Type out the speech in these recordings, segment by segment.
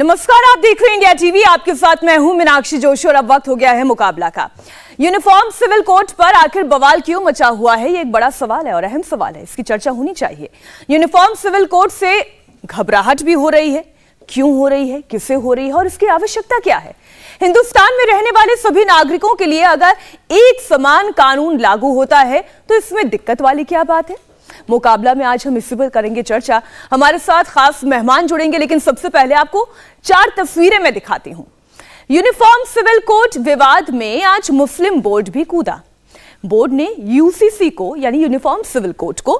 नमस्कार आप देख रहे हैं इंडिया टीवी आपके साथ मैं हूं मीनाक्षी जोशी और अब वक्त हो गया है मुकाबला का यूनिफॉर्म सिविल कोड पर आखिर बवाल क्यों मचा हुआ है ये एक बड़ा सवाल है और अहम सवाल है इसकी चर्चा होनी चाहिए यूनिफॉर्म सिविल कोड से घबराहट भी हो रही है क्यों हो रही है किसे हो रही है और इसकी आवश्यकता क्या है हिंदुस्तान में रहने वाले सभी नागरिकों के लिए अगर एक समान कानून लागू होता है तो इसमें दिक्कत वाली क्या बात है मुकाबला में आज हम इसी पर करेंगे चर्चा हमारे साथ खास मेहमान जुड़ेंगे लेकिन सबसे पहले आपको चार तस्वीरें मैं दिखाती हूं यूनिफॉर्म सिविल कोड विवाद में आज मुस्लिम बोर्ड भी कूदा बोर्ड ने यूसीसी को यानी यूनिफॉर्म सिविल कोड को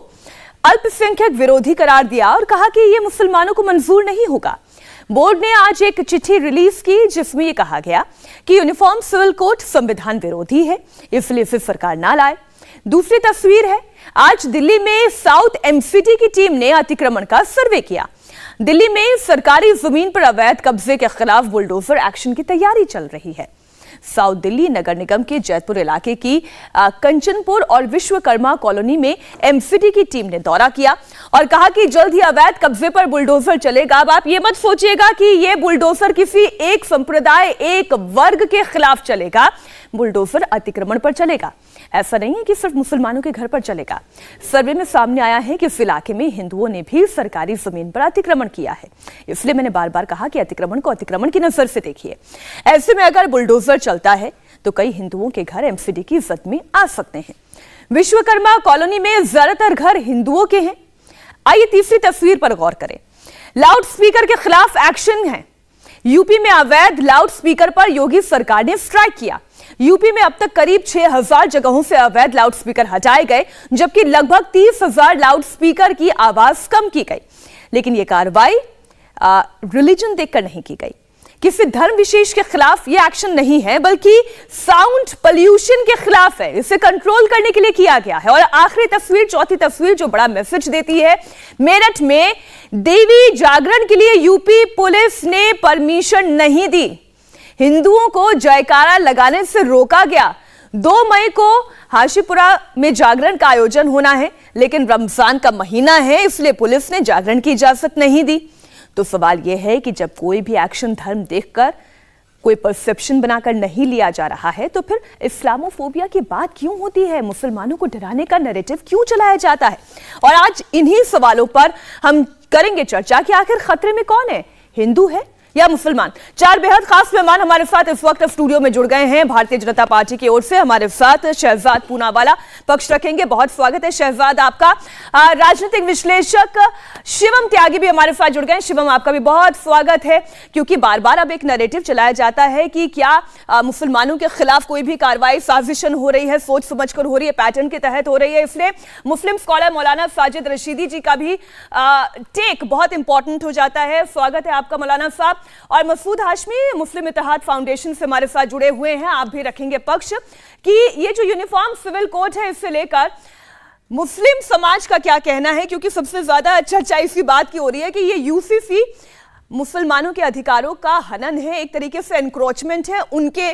अल्पसंख्यक विरोधी करार दिया और कहा कि ये मुसलमानों को मंजूर नहीं होगा बोर्ड ने आज एक चिट्ठी रिलीज की जिसमें ये कहा गया कि यूनिफॉर्म सिविल कोड संविधान विरोधी है इसलिए इसे सरकार ना लाए दूसरी तस्वीर है आज दिल्ली में साउथ एमसीटी की टीम ने अतिक्रमण का सर्वे किया दिल्ली में सरकारी जमीन पर अवैध कब्जे के खिलाफ बुलडोजर एक्शन की तैयारी चल रही है साउथ दिल्ली नगर निगम के जयपुर इलाके की कंचनपुर और विश्वकर्मा कॉलोनी में एमसीडी की टीम ने दौरा किया और कहा कि जल्द ही अवैध कब्जे पर बुलडोजर चलेगा अब आप ये मत सोचिएगा कि ये बुलडोजर किसी एक संप्रदाय एक वर्ग के खिलाफ चलेगा बुलडोजर अतिक्रमण पर चलेगा ऐसा नहीं है कि सिर्फ मुसलमानों के घर पर चलेगा सर्वे में सामने आया है कि इस इलाके में हिंदुओं ने भी सरकारी जमीन पर अतिक्रमण किया है इसलिए मैंने बार बार कहा कि अतिक्रमण को अतिक्रमण की नजर से देखिए ऐसे में अगर बुलडोजर चलता है तो कई हिंदुओं के घर एमसीडी की जद में आ सकते हैं विश्वकर्मा कॉलोनी में ज्यादातर घर हिंदुओं के हैं आइए तीसरी तस्वीर पर गौर करें लाउड स्पीकर के खिलाफ एक्शन है यूपी में अवैध लाउड स्पीकर पर योगी सरकार ने स्ट्राइक किया यूपी में अब तक करीब 6000 जगहों से अवैध लाउडस्पीकर हटाए गए जबकि लगभग 30000 लाउडस्पीकर की आवाज कम की गई लेकिन यह कार्रवाई रिलीजन देखकर नहीं की गई किसी धर्म विशेष के खिलाफ यह एक्शन नहीं है बल्कि साउंड पॉल्यूशन के खिलाफ है इसे कंट्रोल करने के लिए किया गया है और आखिरी तस्वीर चौथी तस्वीर जो बड़ा मैसेज देती है मेरठ में देवी जागरण के लिए यूपी पुलिस ने परमिशन नहीं दी हिंदुओं को जयकारा लगाने से रोका गया दो मई को हाशीपुरा में जागरण का आयोजन होना है लेकिन रमजान का महीना है इसलिए पुलिस ने जागरण की इजाजत नहीं दी तो सवाल यह है कि जब कोई भी एक्शन धर्म देखकर कोई परसेप्शन बनाकर नहीं लिया जा रहा है तो फिर इस्लामोफोबिया की बात क्यों होती है मुसलमानों को डराने का नैरेटिव क्यों चलाया जाता है और आज इन्हीं सवालों पर हम करेंगे चर्चा कि आखिर खतरे में कौन है हिंदू है या मुसलमान चार बेहद खास मेहमान हमारे साथ इस वक्त स्टूडियो में जुड़ गए हैं भारतीय जनता पार्टी की ओर से हमारे साथ शहजाद पूनावाला पक्ष रखेंगे बहुत स्वागत है शहजाद आपका राजनीतिक विश्लेषक शिवम त्यागी भी हमारे साथ जुड़ गए शिवम आपका भी बहुत स्वागत है क्योंकि बार बार अब एक नरेटिव चलाया जाता है कि क्या मुसलमानों के खिलाफ कोई भी कार्रवाई साजिशन हो रही है सोच समझ हो रही है पैटर्न के तहत हो रही है इसलिए मुस्लिम स्कॉलर मौलाना साजिद रशीदी जी का भी टेक बहुत इंपॉर्टेंट हो जाता है स्वागत है आपका मौलाना साहब और मफूद हाशमी मुस्लिम इतिहाद फाउंडेशन से हमारे साथ जुड़े हुए हैं आप भी रखेंगे पक्ष कि ये जो यूनिफॉर्म सिविल कोड है इससे लेकर मुस्लिम समाज का क्या कहना है क्योंकि सबसे ज्यादा अच्छा चर्चा इसी बात की हो रही है कि ये यूसीसी मुसलमानों के अधिकारों का हनन है एक तरीके से एनक्रोचमेंट है उनके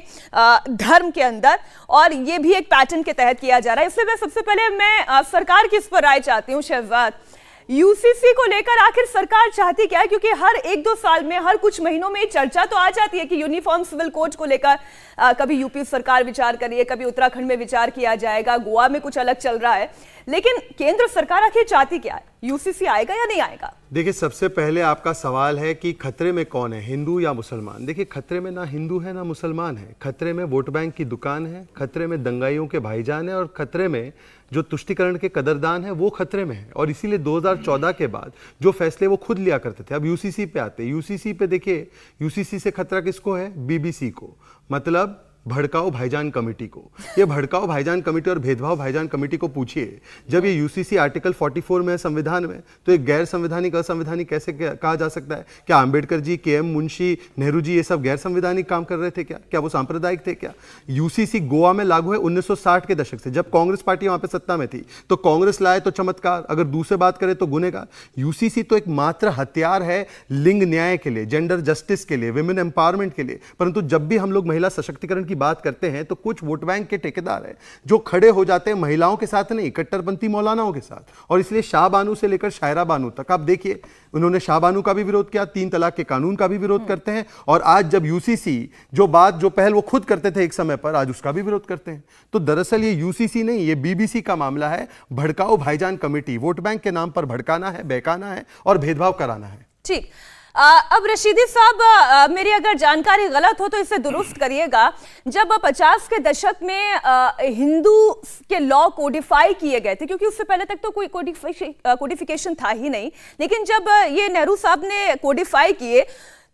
धर्म के अंदर और ये भी एक पैटर्न के तहत किया जा रहा है इसलिए मैं सबसे पहले मैं सरकार की इस पर राय चाहती हूँ शहजाद यूसीसी को लेकर आखिर सरकार चाहती क्या है क्योंकि हर एक दो साल में हर कुछ महीनों में चर्चा तो आ जाती है कि यूनिफॉर्म सिविल कोड को लेकर कभी यूपी सरकार विचार करिए कभी उत्तराखंड में विचार किया जाएगा गोवा में कुछ अलग चल रहा है लेकिन केंद्र सरकार आखिर चाहती क्या है यूसीसी आएगा या नहीं आएगा देखिए सबसे पहले आपका सवाल है कि खतरे में कौन है हिंदू या मुसलमान देखिए खतरे में ना हिंदू है ना मुसलमान है खतरे में वोट बैंक की दुकान है खतरे में दंगाइयों के भाईजान है और खतरे में जो तुष्टिकरण के कदरदान है वो खतरे में है और इसीलिए 2014 के बाद जो फैसले वो खुद लिया करते थे अब यूसीसी पे आते यूसीसी पे देखिए यूसीसी से खतरा किसको है बीबीसी को मतलब भड़काओ भाईजान कमेटी को ये भड़काओ भाईजान कमेटी और भेदभाव भाईजान कमेटी को पूछिए जब ये यूसीसी आर्टिकल 44 में है संविधान में तो ये गैर संवैधानिक असंवैधानिक कैसे कहा जा सकता है क्या आंबेडकर जी के एम मुंशी नेहरू जी ये सब गैर संवैधानिक काम कर रहे थे क्या क्या वो सांप्रदायिक थे क्या यूसीसी गोवा में लागू है उन्नीस के दशक से जब कांग्रेस पार्टी वहां पर सत्ता में थी तो कांग्रेस लाए तो चमत्कार अगर दूसरे बात करें तो गुनेगार यूसीसी तो एक मात्र हथियार है लिंग न्याय के लिए जेंडर जस्टिस के लिए वुमेन एम्पावरमेंट के लिए परंतु जब भी हम लोग महिला सशक्तिकरण की की बात करते हैं तो कुछ वोट बैंक के ठेकेदार हैं जो खड़े हो जाते हैं महिलाओं के साथ नहीं कट्टरपंथी मौलानाओं के साथ और इसलिए शाह से लेकर शायरा बानू तक आप देखिए उन्होंने शाह का भी विरोध किया तीन तलाक के कानून का भी विरोध हम्म। करते हैं और आज जब यूसीसी जो बात जो पहल वो खुद करते थे एक समय पर आज उसका भी विरोध करते हैं तो दरअसल ये यूसीसी नहीं ये बीबीसी का मामला है भड़काओ भाईजान कमेटी वोट बैंक के नाम पर भड़काना है बहकाना है और भेदभाव कराना है ठीक अब रशीदी साहब मेरी अगर जानकारी गलत हो तो इसे दुरुस्त करिएगा जब पचास के दशक में हिंदू के लॉ कोडिफाई किए गए थे क्योंकि उससे पहले तक तो कोई कोडिफिकेशन था ही नहीं लेकिन जब ये नेहरू साहब ने कोडिफाई किए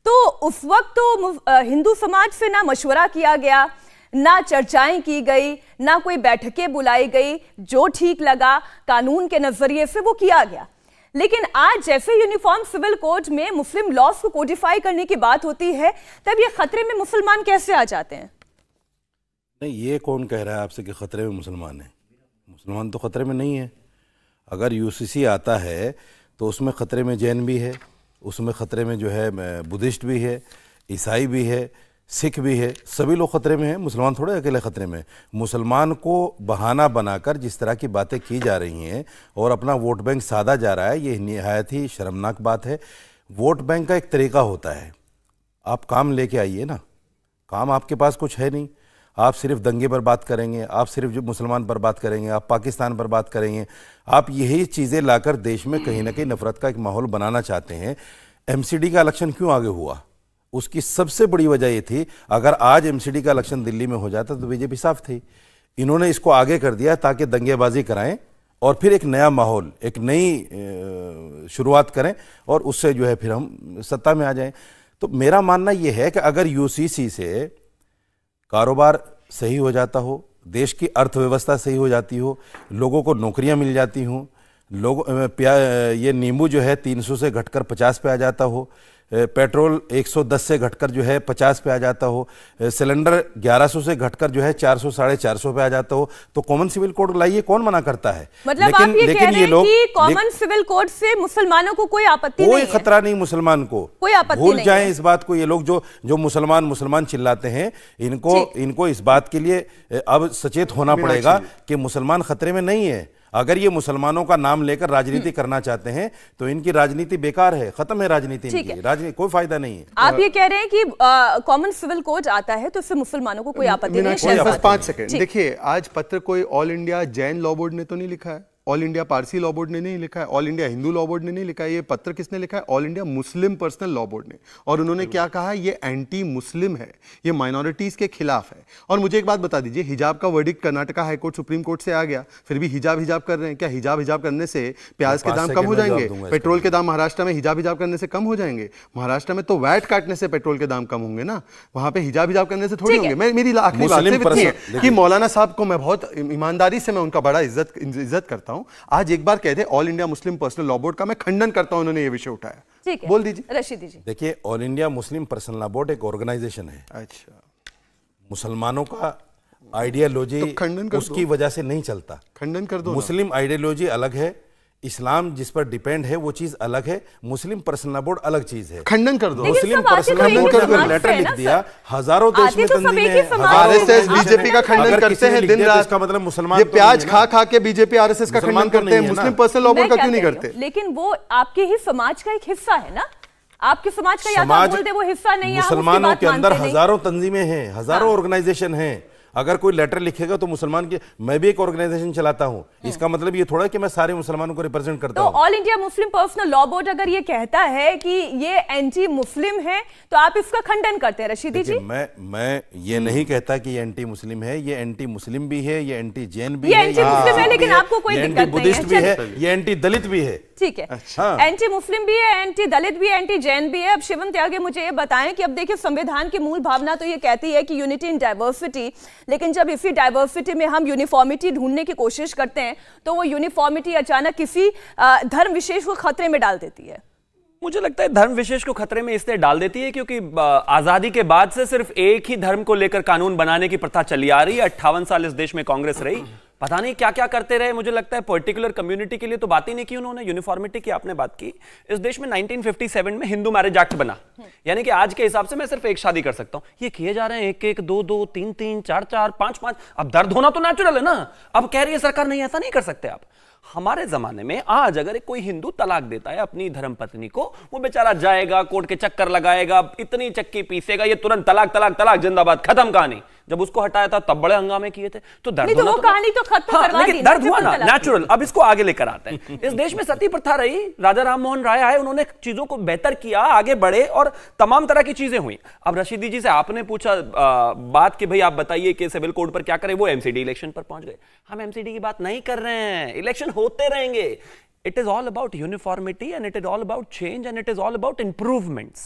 तो उस वक्त तो हिंदू समाज से ना मशवरा किया गया ना चर्चाएं की गई ना कोई बैठकें बुलाई गई जो ठीक लगा कानून के नजरिए से वो किया गया लेकिन आज जैसे यूनिफॉर्म सिविल कोड में मुस्लिम लॉस को कोडिफाई करने की बात होती है तब ये खतरे में मुसलमान कैसे आ जाते हैं नहीं ये कौन कह रहा है आपसे कि ख़तरे में मुसलमान है मुसलमान तो ख़तरे में नहीं है अगर यूसीसी आता है तो उसमें ख़तरे में जैन भी है उसमें ख़तरे में जो है बुद्धिस्ट भी है ईसाई भी है सिख भी है सभी लोग ख़तरे में हैं मुसलमान थोड़े अकेले ख़तरे में मुसलमान को बहाना बनाकर जिस तरह की बातें की जा रही हैं और अपना वोट बैंक साधा जा रहा है ये नहायत ही शर्मनाक बात है वोट बैंक का एक तरीका होता है आप काम लेके आइए ना काम आपके पास कुछ है नहीं आप सिर्फ दंगे पर बात करेंगे आप सिर्फ जो मुसलमान पर बात करेंगे आप पाकिस्तान पर बात करेंगे आप यही चीज़ें लाकर देश में कहीं ना कहीं नफरत का एक माहौल बनाना चाहते हैं एमसीडी का इलेक्शन क्यों आगे हुआ उसकी सबसे बड़ी वजह ये थी अगर आज एमसीडी का इलेक्शन दिल्ली में हो जाता तो बीजेपी साफ थी इन्होंने इसको आगे कर दिया ताकि दंगेबाजी कराएं और फिर एक नया माहौल एक नई शुरुआत करें और उससे जो है फिर हम सत्ता में आ जाएं तो मेरा मानना यह है कि अगर यूसीसी से कारोबार सही हो जाता हो देश की अर्थव्यवस्था सही हो जाती हो लोगों को नौकरियां मिल जाती हों लोग ये नींबू जो है 300 से घटकर 50 पे आ जाता हो पेट्रोल 110 से घटकर जो है 50 पे आ जाता हो सिलेंडर 1100 से घटकर जो है 400 साढ़े चार पे आ जाता हो तो कॉमन सिविल कोड लाइए कौन मना करता है मतलब लेकिन, आप ये लेकिन ये लोग कॉमन सिविल कोड से मुसलमानों को कोई आपत्ति कोई खतरा नहीं मुसलमान को कोई आपत्ति भूल जाए इस बात को ये लोग जो जो मुसलमान मुसलमान चिल्लाते हैं इनको इनको इस बात के लिए अब सचेत होना पड़ेगा कि मुसलमान खतरे में नहीं है अगर ये मुसलमानों का नाम लेकर राजनीति हम्म। करना चाहते हैं तो इनकी राजनीति बेकार है खत्म है राजनीति इनकी राजनीति कोई फायदा नहीं है आप ये कह रहे हैं कि कॉमन सिविल कोड आता है तो इससे मुसलमानों को कोई आपत्ति नहीं पांच सेकंड देखिए आज पत्र कोई all India Jain law board ने तो नहीं लिखा है all India Parsi law board ने नहीं लिखा है all India Hindu law board ने नहीं लिखा है ये पत्र किसने लिखा है all India Muslim personal law board ने और उन्होंने क्या कहा है ये एंटी मुस्लिम है ये माइनॉरिटीज़ के खिलाफ है और मुझे एक बात बता दीजिए हिजाब का verdict Karnataka high court supreme court से आ गया फिर भी हिजाब हिजाब कर रहे हैं क्या हिजाब हिजाब करने से प्याज के दाम कम हो जाएंगे पेट्रोल के दाम महाराष्ट्र में हिजाब हिजाब करने से कम हो जाएंगे महाराष्ट्र में तो वैट काटने से पेट्रोल के दाम कम होंगे ना वहां पे हिजाब हिजाब करने से थोड़ी होंगे मेरी आखिरी बात है कि मौलाना साहब को मैं बहुत ईमानदारी से मैं उनका बड़ा इज्जत इज्जत करता हूँ हूं आज एक बार कह दे all India Muslim personal law board का मैं खंडन करता हूं उन्होंने ये विषय उठाया ठीक है बोल दीजिए रशीद जी देखिए all India Muslim personal law board एक ऑर्गेनाइजेशन है अच्छा मुसलमानों का आइडियोलॉजी तो उसकी वजह से नहीं चलता खंडन कर दो मुस्लिम आइडियोलॉजी अलग है इस्लाम जिस पर डिपेंड है वो चीज अलग है मुस्लिम पर्सनल बोर्ड अलग चीज है खंडन कर दो मुस्लिम पर्सनल बोर्ड का अगर लेटर लिख दिया हजारों देश में तो है आरएसएस बीजेपी का खंडन करते हैं दिन तो रात का मतलब मुसलमान तो प्याज खा खा के बीजेपी आरएसएस का खंडन करते हैं मुस्लिम पर्सनल बोर्ड का क्यों नहीं करते लेकिन वो आपके ही समाज का एक हिस्सा है ना आपके समाज का समाज बोलते वो हिस्सा नहीं है मुसलमानों के अंदर हजारों तंजीमें हैं हजारों ऑर्गेनाइजेशन हाँ। है अगर कोई लेटर लिखेगा तो मुसलमान के मैं भी एक ऑर्गेनाइजेशन चलाता हूँ हाँ। इसका मतलब ये थोड़ा कि मैं सारे मुसलमानों को रिप्रेजेंट करता तो हूँ all India Muslim personal law board अगर ये कहता है कि ये एंटी मुस्लिम है तो आप इसका खंडन करते हैं रशीदी जी मैं मैं ये हम्म। नहीं कहता कि ये एंटी मुस्लिम है ये एंटी मुस्लिम भी है ये एंटी जैन भी है लेकिन आपको कोई एंटी बुद्धिस्ट भी है ये एंटी दलित भी है ठीक है अच्छा। एंटी हाँ। मुस्लिम भी है एंटी दलित भी है एंटी जैन भी है अब शिवम त्यागी मुझे ये बताएं कि अब देखिए संविधान की मूल भावना तो ये कहती है कि यूनिटी इन डाइवर्सिटी लेकिन जब इफ़ी डाइवर्सिटी में हम यूनिफॉर्मिटी ढूंढने की कोशिश करते हैं तो वो यूनिफॉर्मिटी अचानक किसी धर्म विशेष को खतरे में डाल देती है मुझे लगता है धर्म विशेष को खतरे में इसलिए डाल देती है क्योंकि आजादी के बाद से सिर्फ एक ही धर्म को लेकर कानून बनाने की प्रथा चली आ रही है अट्ठावन साल इस देश में कांग्रेस रही पता नहीं क्या क्या करते रहे मुझे लगता है पर्टिकुलर कम्युनिटी के लिए तो बात ही नहीं की उन्होंने यूनिफॉर्मिटी की आपने बात की इस देश में 1957 में हिंदू मैरिज एक्ट बना यानी कि आज के हिसाब से मैं सिर्फ एक शादी कर सकता हूँ ये किए जा रहे हैं एक एक दो दो तीन तीन चार चार पांच पांच अब दर्द होना तो नेचुरल है ना अब कह रही है सरकार नहीं ऐसा नहीं कर सकते आप हमारे जमाने में आज अगर कोई हिंदू तलाक देता है अपनी धर्म पत्नी को वो बेचारा जाएगा कोर्ट के चक्कर लगाएगा इतनी चक्की पीसेगा ये तुरंत तलाक तलाक तलाक जिंदाबाद खत्म कहानी जब उसको हटाया था तब बड़े हंगामे किए थे तो दर्द तो, तो कहानी तो खत्म हाँ, लेकिन दर्द हुआ ना नेचुरल अब इसको आगे लेकर आते हैं इस देश में सती प्रथा रही राजा राम मोहन राय आए उन्होंने चीजों को बेहतर किया आगे बढ़े और तमाम तरह की चीजें हुई अब रशीदी जी से आपने पूछा आ, बात कि भाई आप बताइए कि सिविल कोड पर क्या करें वो एमसीडी इलेक्शन पर पहुंच गए हम एमसीडी की बात नहीं कर रहे हैं इलेक्शन होते रहेंगे it is all about uniformity and it is all about change and it is all about improvements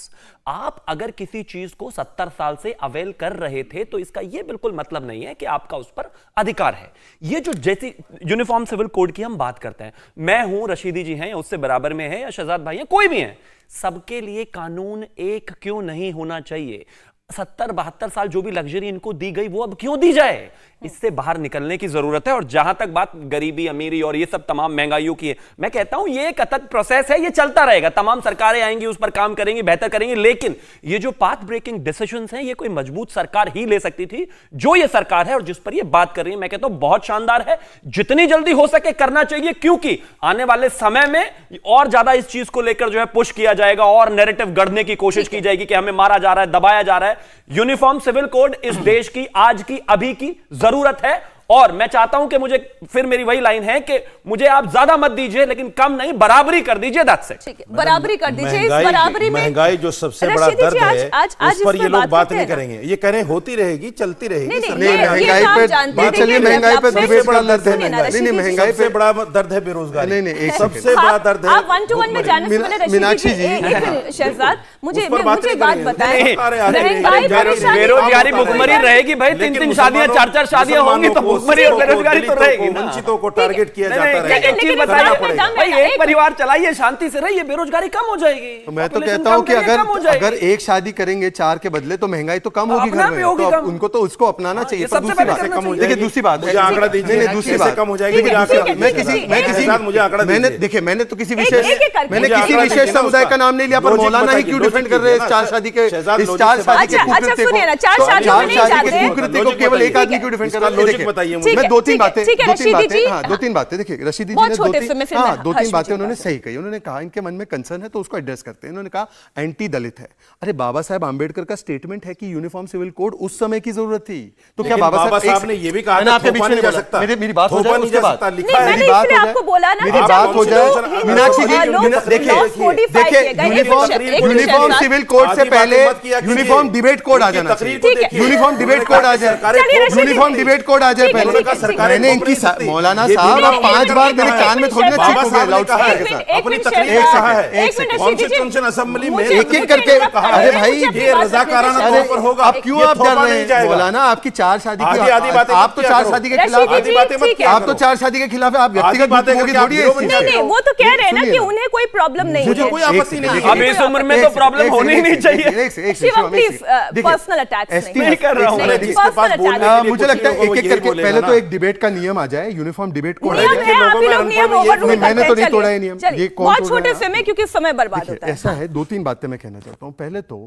आप अगर किसी चीज को सत्तर साल से अवेल कर रहे थे तो इसका यह बिल्कुल मतलब नहीं है कि आपका उस पर अधिकार है ये जो जैसी यूनिफॉर्म सिविल कोड की हम बात करते हैं मैं हूं रशीदी जी हैं उससे बराबर में है या शहजाद भाई हैं कोई भी है सबके लिए कानून एक क्यों नहीं होना चाहिए सत्तर बहत्तर साल जो भी लग्जरी इनको दी गई वो अब क्यों दी जाए इससे बाहर निकलने की जरूरत है और जहां तक बात गरीबी अमीरी और ये सब तमाम महंगाइयों की है मैं कहता हूं ये एक अतत प्रोसेस है ये चलता रहेगा तमाम सरकारें आएंगी उस पर काम करेंगी बेहतर करेंगी लेकिन ये जो पाथ ब्रेकिंग डिसीजन है ये कोई मजबूत सरकार ही ले सकती थी जो ये सरकार है और जिस पर यह बात कर रही है मैं कहता हूं बहुत शानदार है जितनी जल्दी हो सके करना चाहिए क्योंकि आने वाले समय में और ज्यादा इस चीज को लेकर जो है पुश किया जाएगा और नेरेटिव गढ़ने की कोशिश की जाएगी कि हमें मारा जा रहा है दबाया जा रहा है है यूनिफॉर्म सिविल कोड इस देश की आज की अभी की जरूरत है और मैं चाहता हूं कि मुझे फिर मेरी वही लाइन है कि मुझे आप ज्यादा मत दीजिए लेकिन कम नहीं बराबरी कर दीजिए दैट्स से बराबरी कर दीजिए महंगाई, इस बराबरी में महंगाई जो सबसे बड़ा दर्द है आज, आज, इस पर ये लोग बात नहीं करेंगे ये कह रहे होती रहेगी चलती रहेगी महंगाई पे चलिए महंगाई पे सबसे बड़ा दर्द है महंगाई नहीं महंगाई पे बड़ा दर्द है बेरोजगारी नहीं नहीं सबसे बड़ा दर्द है मीनाक्षी जी शहजाद मुझे मुझे बात बताएं बेरोजगारी भुखमरी तो रहेगी भाई तीन तीन शादियां चार चार शादियां होंगी तो भुखमरी और बेरोजगारी तो रहेगी वंचितों को टारगेट किया जाता है एक परिवार चलाइए शांति से रहिए बेरोजगारी कम हो जाएगी तो मैं तो कहता हूँ की अगर अगर एक शादी करेंगे चार के बदले तो महंगाई तो कम तो होगी उनको तो उसको अपनाना हाँ, चाहिए सबसे कम हो देखिए दूसरी बात आंकड़ा दीजिए दूसरी बात कम हो जाएगी मैं किसी मैं किसी मुझे आंकड़ा मैंने देखिए मैंने तो किसी विशेष मैंने किसी विशेष समुदाय का नाम नहीं लिया पर मौलाना ही क्यों डिफेंड कर रहे हैं चार शादी के इस अच्छा, चार शादी के कुकृत्य को चार शादी के कुकृत्य को केवल एक आदमी क्यों डिफेंड कर रहा है देखिए बताइए मुझे मैं दो तीन बातें दो तीन बातें हां दो हाँ। तीन बातें देखिए रशीद जी ने हाँ, दो तीन हां दो तीन बातें उन्होंने सही कही उन्होंने कहा इनके मन में कंसर्न है तो उसको एड्रेस करते हैं उन्होंने कहा एंटी दलित है अरे बाबा साहब आंबेडकर का स्टेटमेंट है कि यूनिफॉर्म सिविल कोड उस समय की जरूरत थी तो क्या बाबा साहब ने ये भी कहा ना आपके बीच में जा सकता मेरी मेरी बात हो जाए उसके बाद मेरी बात हो जाए मेरी बात हो जाए मीनाक्षी जी देखिए देखिए uniform uniform uniform civil code से पहले यूनिफॉर्म डिबेट कोड आ जाना चाहिए यूनिफॉर्म डिबेट कोड आ जाए यूनिफॉर्म डिबेट कोड आ जाए पहले मैंने इनकी मौलाना साहब आप पांच बार मेरे कान में थोड़ी ना चिप हो गए लाउड स्पीकर के साथ एक सेकंड असेंबली में एक एक करके अरे भाई ये रजाकाराना तौर पर होगा आप क्यों आप डर रहे हैं मौलाना आपकी चार शादी की आप तो चार शादी के खिलाफ आप तो चार शादी के खिलाफ आप व्यक्तिगत बातें थोड़ी वो तो कह रहे हैं ना कि उन्हें कोई प्रॉब्लम नहीं है अब इस उम्र में तो प्रॉब्लम होनी नहीं चाहिए मुझे लगता है एक एक करके पहले तो एक डिबेट का नियम आ जाए यूनिफॉर्म डिबेट को मैंने तो नहीं तोड़ा नियम ये छोटे से में क्योंकि समय बर्बाद होता है ऐसा है दो तीन बातें मैं कहना चाहता हूँ पहले तो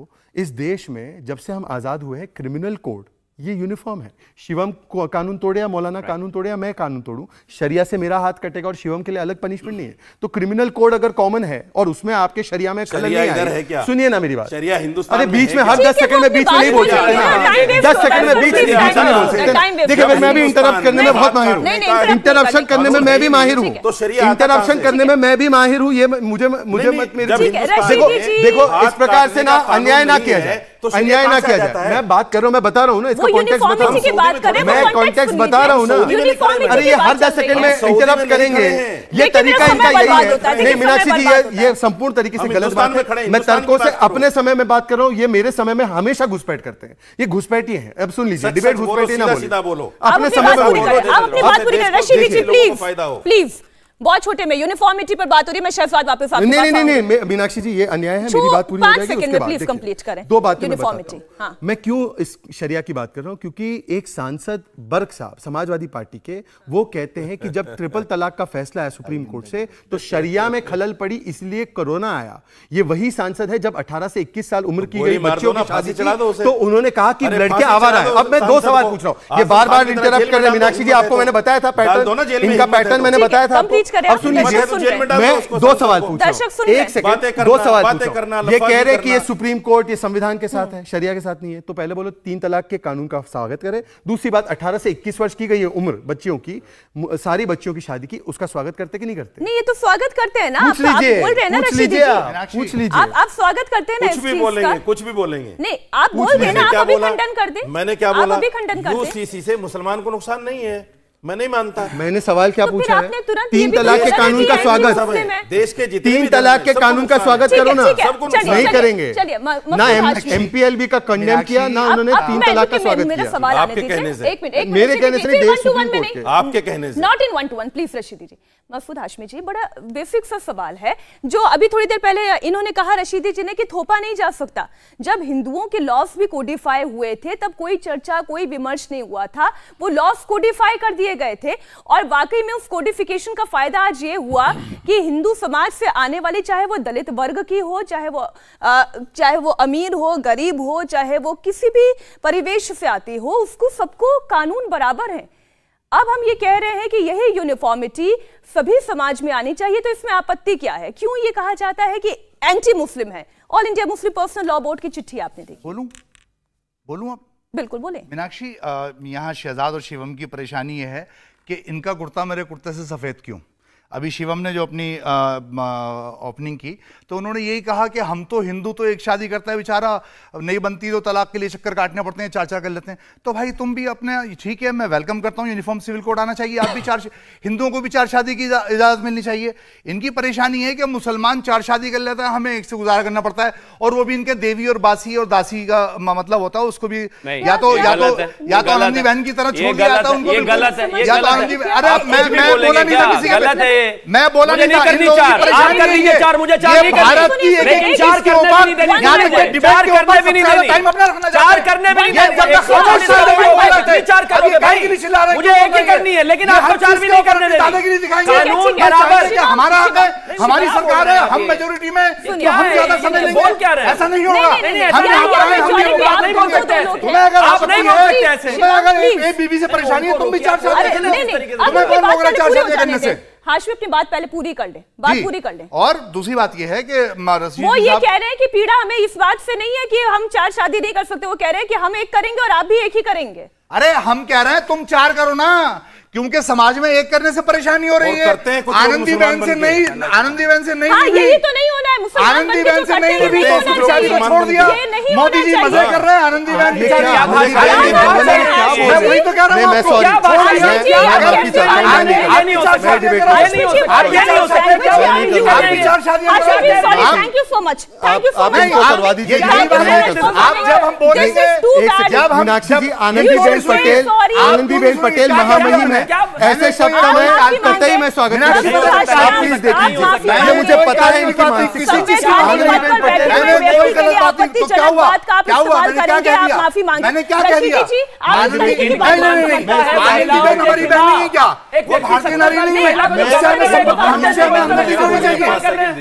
इस देश में जब से हम आजाद हुए हैं क्रिमिनल कोड ये यूनिफॉर्म है शिवम को कानून तोड़े या मौलाना right. कानून तोड़े या मैं कानून तोड़ूं शरिया से मेरा हाथ कटेगा और शिवम के लिए अलग पनिशमेंट नहीं है तो क्रिमिनल कोड अगर कॉमन है और उसमें आपके शरिया में कलर नहीं आएगा सुनिए ना मेरी बात शरिया हिंदुस्तान अरे बीच में हर दस सेकंड में बीच में नहीं बोल सकते दस सेकंड में बीच में बोल सकते देखिए मैं भी इंटरप्ट करने में बहुत माहिर हूँ इंटरप्शन करने में मैं भी माहिर हूँ इंटरप्शन करने में मैं भी माहिर हूँ ये मुझे मुझे मत मेरे देखो देखो इस प्रकार से ना अन्याय ना किया जाए तो अन्याय ना किया जाए मैं बात कर रहा हूँ मैं बता रहा हूँ ना बता रहा हूँ मैं कॉन्टेक्स बता रहा हूँ ना अरे ये हर दस सेकंड में इंटरप्ट करेंगे ये तरीका इनका यही है नहीं मीनाक्षी जी ये संपूर्ण तरीके से गलत बात है मैं तर्कों से अपने समय में बात कर रहा हूँ ये मेरे समय में हमेशा घुसपैठ करते हैं ये घुसपैठी है अब सुन लीजिए डिबेट घुसपैठी ना बोलो अपने समय में बोलो प्लीज बहुत छोटे में यूनिफॉर्मिटी पर बात हो रही है मैं शहजाद वापस नहीं नहीं नहीं मीनाक्षी जी ये अन्याय है मेरी बात पूरी हो जाएगी उसके बाद कंप्लीट करें दो बात यूनिफॉर्मिटी हाँ। मैं क्यों इस शरिया की बात कर रहा हूँ क्योंकि एक सांसद बर्क साहब समाजवादी पार्टी के वो कहते हैं कि जब ट्रिपल तलाक का फैसला आया सुप्रीम कोर्ट से तो शरिया में खलल पड़ी इसलिए कोरोना आया ये वही सांसद है जब अठारह से इक्कीस साल उम्र तो की गई बच्चों की शादी चला तो उन्होंने कहा कि लड़के आवारा है अब मैं दो सवाल पूछ रहा हूँ हाँ, ये बार बार इंटरप्ट कर रहे हैं मीनाक्षी जी आपको तो मैंने बताया था पैटर्न इनका तो। पैटर्न मैंने बताया था इंगेज करें अब सुनिए तो मैं दो सवाल दर्शक सुन एक सेकंड दो सवाल ये कह रहे कि ये सुप्रीम कोर्ट ये संविधान के साथ हम्म। है शरिया के साथ नहीं है तो पहले बोलो तीन तलाक के कानून का स्वागत करें दूसरी बात 18 से 21 वर्ष की गई है उम्र बच्चियों की सारी बच्चियों की शादी की उसका स्वागत करते कि नहीं करते नहीं ये तो स्वागत करते हैं ना आप बोल रहे हैं ना रशीद जी पूछ लीजिए आप आप स्वागत करते हैं ना कुछ भी बोलेंगे कुछ भी बोलेंगे नहीं आप बोल रहे हैं ना आप अभी खंडन कर दें मैंने क्या बोला आप खंडन कर दें यूसीसी से मुसलमान को नुकसान नहीं है मैं नहीं मानता मैंने सवाल क्या तो पूछा है तीन तलाक के कानून का स्वागत देश के तीन तलाक के कानून का स्वागत करो ना सबको नहीं करेंगे ना एम एमपीएलबी का कंडेम किया ना उन्होंने तीन तलाक का स्वागत किया आपके कहने से मेरे कहने से देश सुप्रीम कोर्ट के आपके कहने से not in one two one please Rashid ji Mahfooz Hashmi ji बड़ा बेसिक सा सवाल है जो अभी थोड़ी देर पहले इन्होंने कहा रशीदी जी ने कि थोपा नहीं जा सकता जब हिंदुओं के लॉस भी कोडिफाई हुए थे तब कोई चर्चा कोई विमर्श नहीं हुआ था वो लॉस कोडिफाई कर दिए गए थे और वाकई में उस कोडिफिकेशन का फायदा आज ये हुआ कि हिंदू समाज से आने वाले चाहे वो दलित वर्ग की हो चाहे वो आ, चाहे वो अमीर हो गरीब हो चाहे वो किसी भी परिवेश से आती हो उसको सबको कानून बराबर है अब हम ये कह रहे हैं कि यही यूनिफॉर्मिटी सभी समाज में आनी चाहिए तो इसमें आपत्ति क्या है क्यों ये कहा जाता है कि एंटी मुस्लिम है all India Muslim personal law board की चिट्ठी आपने देखी बोलूं बोलूं आप बिल्कुल बोले मीनाक्षी यहाँ शहजाद और शिवम की परेशानी यह है कि इनका कुर्ता मेरे कुर्ते से सफ़ेद क्यों अभी शिवम ने जो अपनी ओपनिंग की तो उन्होंने यही कहा कि हम तो हिंदू तो एक शादी करता है बेचारा नहीं बनती तो तलाक के लिए चक्कर काटने पड़ते हैं चार चार कर लेते हैं तो भाई तुम भी अपने ठीक है मैं वेलकम करता हूँ यूनिफॉर्म सिविल कोड आना चाहिए आप भी चार हिंदुओं को भी चार शादी की इजाज़त मिलनी चाहिए इनकी परेशानी है कि मुसलमान चार शादी कर लेता है हमें एक से गुजारा करना पड़ता है और वो भी इनके देवी और बासी और दासी का मतलब होता है उसको भी या तो या तो या तो आनंदी बहन की तरह छोड़ दिया जाता तो है उनको तो अरे मैं बोला नहीं था किसी का मैं बोला नहीं, करनी चार चार मुझे चार नहीं भारत की एक एक चार भी नहीं चार करने चार करने नहीं चार अच्छा, करोगे भाई मुझे एक ही करनी है लेकिन आपको चार भी नहीं करने कानून बराबर अच्छा, अच्छा, हमारा हक है हमारी सरकार है हम मेजोरिटी में तो हम ज्यादा समय लेंगे क्या रहे ऐसा नहीं होगा हम नहीं बोल सकते तुम्हें अगर आप नहीं बोल सकते तुम्हें अगर बीबी से परेशानी है तुम भी चार चार तुम्हें कौन चार से हाशमी अपनी बात पहले पूरी कर ले बात पूरी कर ले और दूसरी बात यह है कि वो ये कह रहे हैं कि पीड़ा हमें इस बात से नहीं है कि हम चार शादी नहीं कर सकते वो कह रहे हैं कि हम एक करेंगे और आप भी एक ही करेंगे अरे हम कह रहे हैं तुम चार करो ना क्योंकि समाज में एक करने से परेशानी हो रही है आनंदी बहन से नहीं आनंदी बहन से नहीं हाँ, तो है आनंदी बहन से नहीं तो छोड़ दिया मोदी जी मजे कर रहे हैं आनंदी बहन वही तो कह रहा आप जब हम बोलेंगे जब हम आनंदी बेन पटेल आनंदी बहन पटेल महामहिम है ऐसे शब्द कतई मैं स्वागत आप प्लीज मुझे पता है किसी चीज तो क्या हुआ क्या हुआ मैंने क्या कह दिया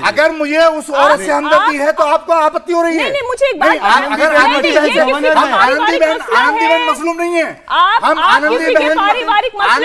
अगर मुझे उस औरत से हमदर्दी है तो आपको आपत्ति हो रही है आनंदी बहन आनंदी बहन मसलूम नहीं है हम आनंदी बहन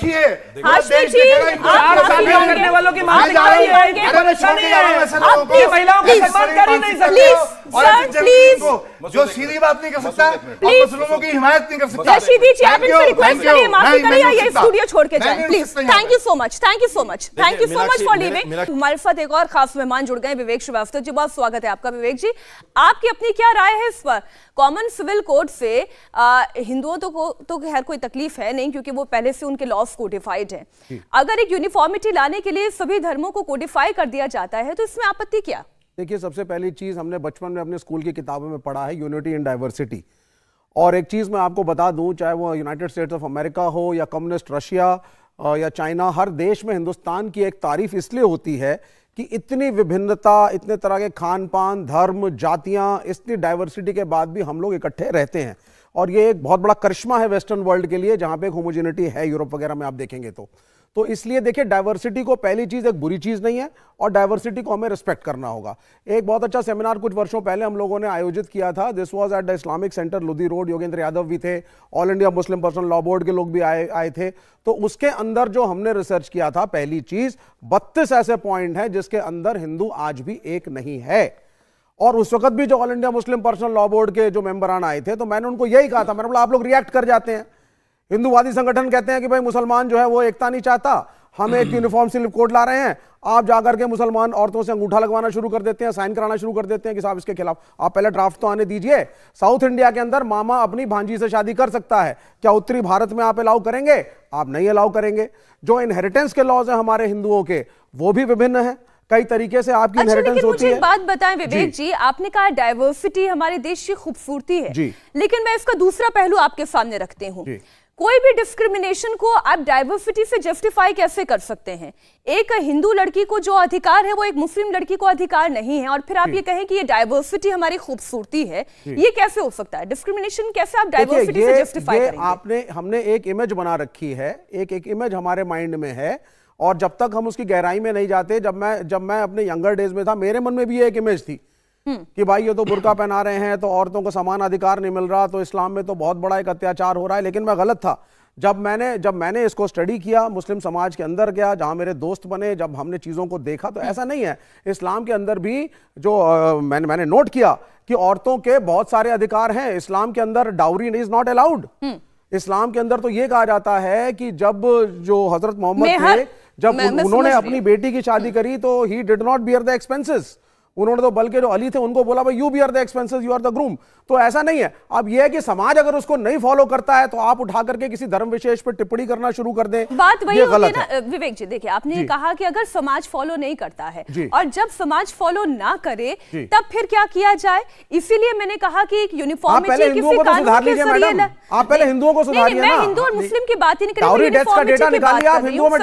रखिए हाँ, हाँ, करने वालों की महिलाओं का प्लीज जो सीधी बात नहीं कर सकता लोगों की हिमायत नहीं कर सकता रशीदी जी आप इनसे रिक्वेस्ट करिए माफी करिए या ये स्टूडियो छोड़ के जाए please thank you so much thank you so much thank you so much for living हमारे एक और खास मेहमान जुड़ गए विवेक श्रीवास्तव जी बहुत स्वागत है आपका विवेक जी आपकी अपनी क्या राय है इस पर कॉमन सिविल कोड से हिंदुओं तो को तो खैर कोई तकलीफ है नहीं क्योंकि वो पहले से उनके लॉस कोडिफाइड हैं अगर एक यूनिफॉर्मिटी लाने के लिए सभी धर्मों को कोडिफाई कर दिया जाता है तो इसमें आपत्ति क्या देखिए सबसे पहली चीज़ हमने बचपन में अपने स्कूल की किताबों में पढ़ा है यूनिटी इन डाइवर्सिटी और एक चीज़ मैं आपको बता दूं चाहे वो यूनाइटेड स्टेट्स ऑफ अमेरिका हो या कम्युनिस्ट रशिया या चाइना हर देश में हिंदुस्तान की एक तारीफ इसलिए होती है कि इतनी विभिन्नता इतने तरह के खान पान धर्म जातियां इतनी डाइवर्सिटी के बाद भी हम लोग इकट्ठे रहते हैं और ये एक बहुत बड़ा करिश्मा है वेस्टर्न वर्ल्ड के लिए जहाँ पे एक होमोजेनिटी है यूरोप वगैरह में आप देखेंगे तो तो इसलिए देखिए डाइवर्सिटी को पहली चीज़ एक बुरी चीज़ नहीं है और डाइवर्सिटी को हमें रिस्पेक्ट करना होगा एक बहुत अच्छा सेमिनार कुछ वर्षों पहले हम लोगों ने आयोजित किया था this was at the Islamic centre Lodhi road Yogendra Yadav भी थे all India Muslim personal law board के लोग भी आए आए थे तो उसके अंदर जो हमने रिसर्च किया था पहली चीज़ बत्तीस ऐसे पॉइंट है जिसके अंदर हिंदू आज भी एक नहीं है और उस वक्त भी जो all India Muslim personal law board के जो मेंबरान आए थे तो मैंने उनको यही कहा था मैंने बोला आप लोग रिएक्ट कर जाते हैं हिंदूवादी संगठन कहते हैं कि भाई मुसलमान जो है वो एकता नहीं चाहता हम एक यूनिफॉर्म सिर्फ कोड ला रहे हैं आप जाकर के मुसलमान औरतों से अंगूठा लगवाना शुरू कर देते हैं साइन कराना शुरू कर देते हैं कि साहब इसके खिलाफ आप पहले ड्राफ्ट तो आने दीजिए साउथ इंडिया के अंदर मामा अपनी भांजी से शादी कर सकता है क्या उत्तरी भारत में आप अलाउ करेंगे आप नहीं अलाउ करेंगे जो इनहेरिटेंस के लॉज है हमारे हिंदुओं के वो भी विभिन्न है कई तरीके से आपकी अच्छा, लेकिन होती मुझे एक बात बताएं विवेक जी।, जी आपने कहा डाइवर्सिटी हमारे देश की खूबसूरती है जी लेकिन मैं इसका दूसरा पहलू आपके सामने रखती हूँ कोई भी डिस्क्रिमिनेशन को आप डाइवर्सिटी से जस्टिफाई कैसे कर सकते हैं एक हिंदू लड़की को जो अधिकार है वो एक मुस्लिम लड़की को अधिकार नहीं है और फिर आप ये कहें कि ये डाइवर्सिटी हमारी खूबसूरती है ये कैसे हो सकता है डिस्क्रिमिनेशन कैसे आप डाइवर्सिटी से जस्टिफाई आपने हमने एक इमेज बना रखी है एक एक इमेज हमारे माइंड में है और जब तक हम उसकी गहराई में नहीं जाते जब मैं जब मैं अपने यंगर डेज में था मेरे मन में भी एक इमेज थी हम्म। कि भाई ये तो बुरका पहना रहे हैं तो औरतों को समान अधिकार नहीं मिल रहा तो इस्लाम में तो बहुत बड़ा एक अत्याचार हो रहा है लेकिन मैं गलत था जब मैंने जब मैंने इसको स्टडी किया मुस्लिम समाज के अंदर गया जहां मेरे दोस्त बने जब हमने चीज़ों को देखा तो ऐसा नहीं है इस्लाम के अंदर भी जो आ, मैंने मैंने नोट किया कि औरतों के बहुत सारे अधिकार हैं इस्लाम के अंदर dowry is not allowed Islam के अंदर तो ये कहा जाता है कि जब जो हजरत मोहम्मद थे जब उन्होंने अपनी बेटी की शादी करी तो ही did not bear the expenses उन्होंने तो बल्कि जो अली थे उनको बोला भाई you bear the expenses you are the groom तो ऐसा नहीं है अब यह है कि समाज अगर उसको नहीं फॉलो करता है तो आप उठा करके किसी धर्म विशेष पर टिप्पणी करना शुरू कर दें बात वही होगी ना विवेक जी देखिए आपने जी। कहा कि अगर समाज फॉलो नहीं करता है और जब समाज फॉलो ना करे तब फिर क्या किया जाए इसीलिए मैंने कहा कि एक यूनिफॉर्म आप पहले हिंदुओं को तो मैं हिंदू और मुस्लिम की बात ही नहीं